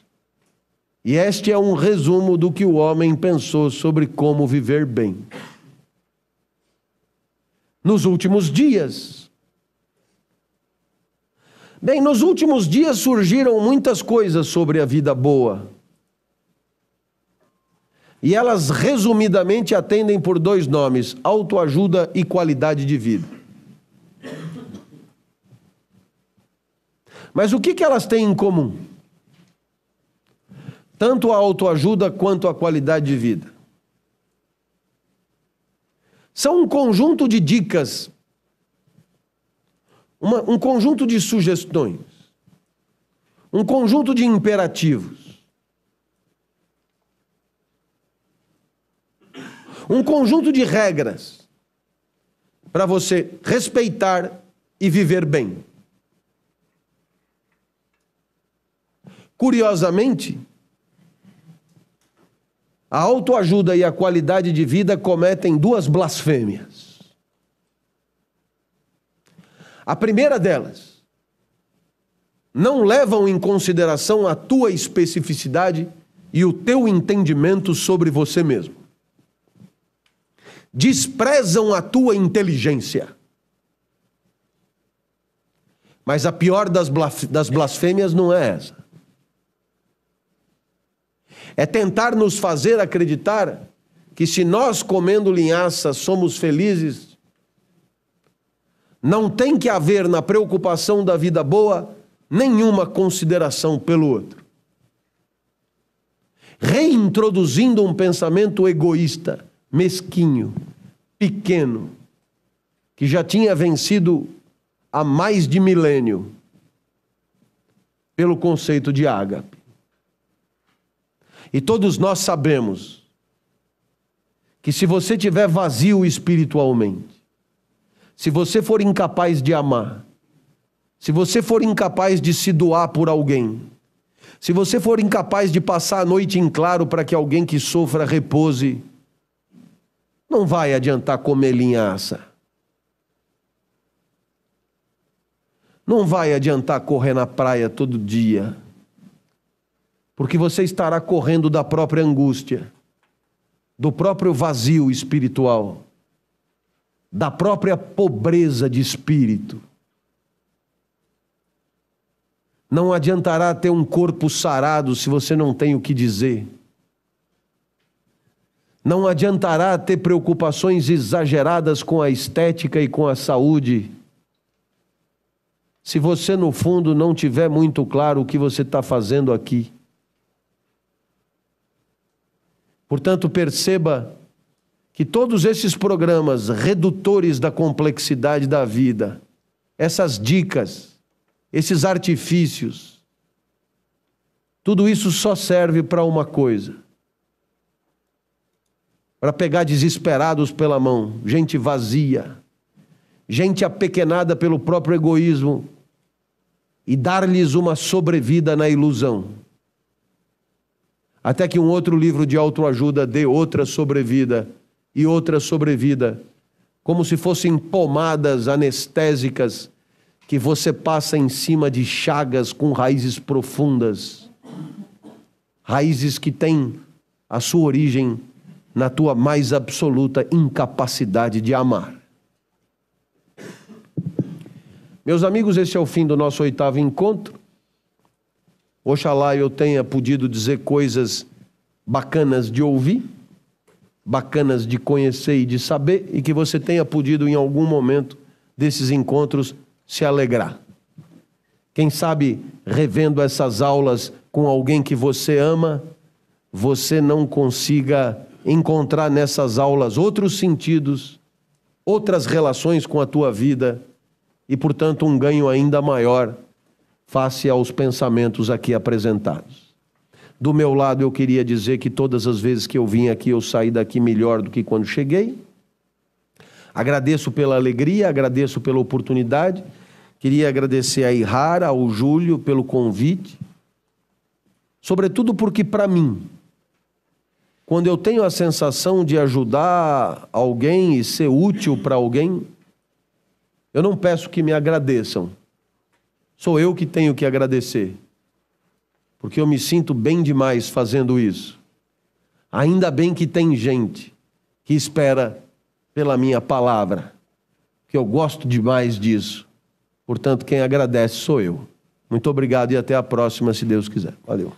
e este é um resumo do que o homem pensou sobre como viver bem. Nos últimos dias. Bem, nos últimos dias surgiram muitas coisas sobre a vida boa. E elas resumidamente atendem por dois nomes: autoajuda e qualidade de vida. Mas o que, que elas têm em comum? Tanto a autoajuda quanto a qualidade de vida. São um conjunto de dicas, uma, um conjunto de sugestões, um conjunto de imperativos um conjunto de regras para você respeitar e viver bem. Curiosamente, a autoajuda e a qualidade de vida cometem duas blasfêmias. A primeira delas, não levam em consideração a tua especificidade e o teu entendimento sobre você mesmo desprezam a tua inteligência. Mas a pior das, blasfêmias não é essa. É tentar nos fazer acreditar que se nós comendo linhaça somos felizes, não tem que haver na preocupação da vida boa nenhuma consideração pelo outro. Reintroduzindo um pensamento egoísta mesquinho, pequeno, que já tinha vencido há mais de milênio pelo conceito de ágape. E todos nós sabemos que se você tiver vazio espiritualmente, se você for incapaz de amar, se você for incapaz de se doar por alguém, se você for incapaz de passar a noite em claro para que alguém que sofra repouse, não vai adiantar comer linhaça. Não vai adiantar correr na praia todo dia. Porque você estará correndo da própria angústia, do próprio vazio espiritual, da própria pobreza de espírito. Não adiantará ter um corpo sarado se você não tem o que dizer. Não adiantará ter preocupações exageradas com a estética e com a saúde. Se você, no fundo, não tiver muito claro o que você está fazendo aqui. Portanto, perceba que todos esses programas redutores da complexidade da vida, essas dicas, esses artifícios, tudo isso só serve para uma coisa: para pegar desesperados pela mão, gente vazia, gente apequenada pelo próprio egoísmo e dar-lhes uma sobrevida na ilusão. Até que um outro livro de autoajuda dê outra sobrevida e outra sobrevida, como se fossem pomadas anestésicas que você passa em cima de chagas com raízes profundas, raízes que têm a sua origem na tua mais absoluta incapacidade de amar. Meus amigos, esse é o fim do nosso oitavo encontro. Oxalá eu tenha podido dizer coisas bacanas de ouvir, bacanas de conhecer e de saber, e que você tenha podido, em algum momento desses encontros, se alegrar. Quem sabe, revendo essas aulas com alguém que você ama, você não consiga encontrar nessas aulas outros sentidos, outras relações com a tua vida e, portanto, um ganho ainda maior face aos pensamentos aqui apresentados. Do meu lado, eu queria dizer que todas as vezes que eu vim aqui, eu saí daqui melhor do que quando cheguei. Agradeço pela alegria, agradeço pela oportunidade. Queria agradecer a Irara, ao Júlio pelo convite, sobretudo porque para mim quando eu tenho a sensação de ajudar alguém e ser útil para alguém, eu não peço que me agradeçam. Sou eu que tenho que agradecer. Porque eu me sinto bem demais fazendo isso. Ainda bem que tem gente que espera pela minha palavra, que eu gosto demais disso. Portanto, quem agradece sou eu. Muito obrigado e até a próxima, se Deus quiser. Valeu.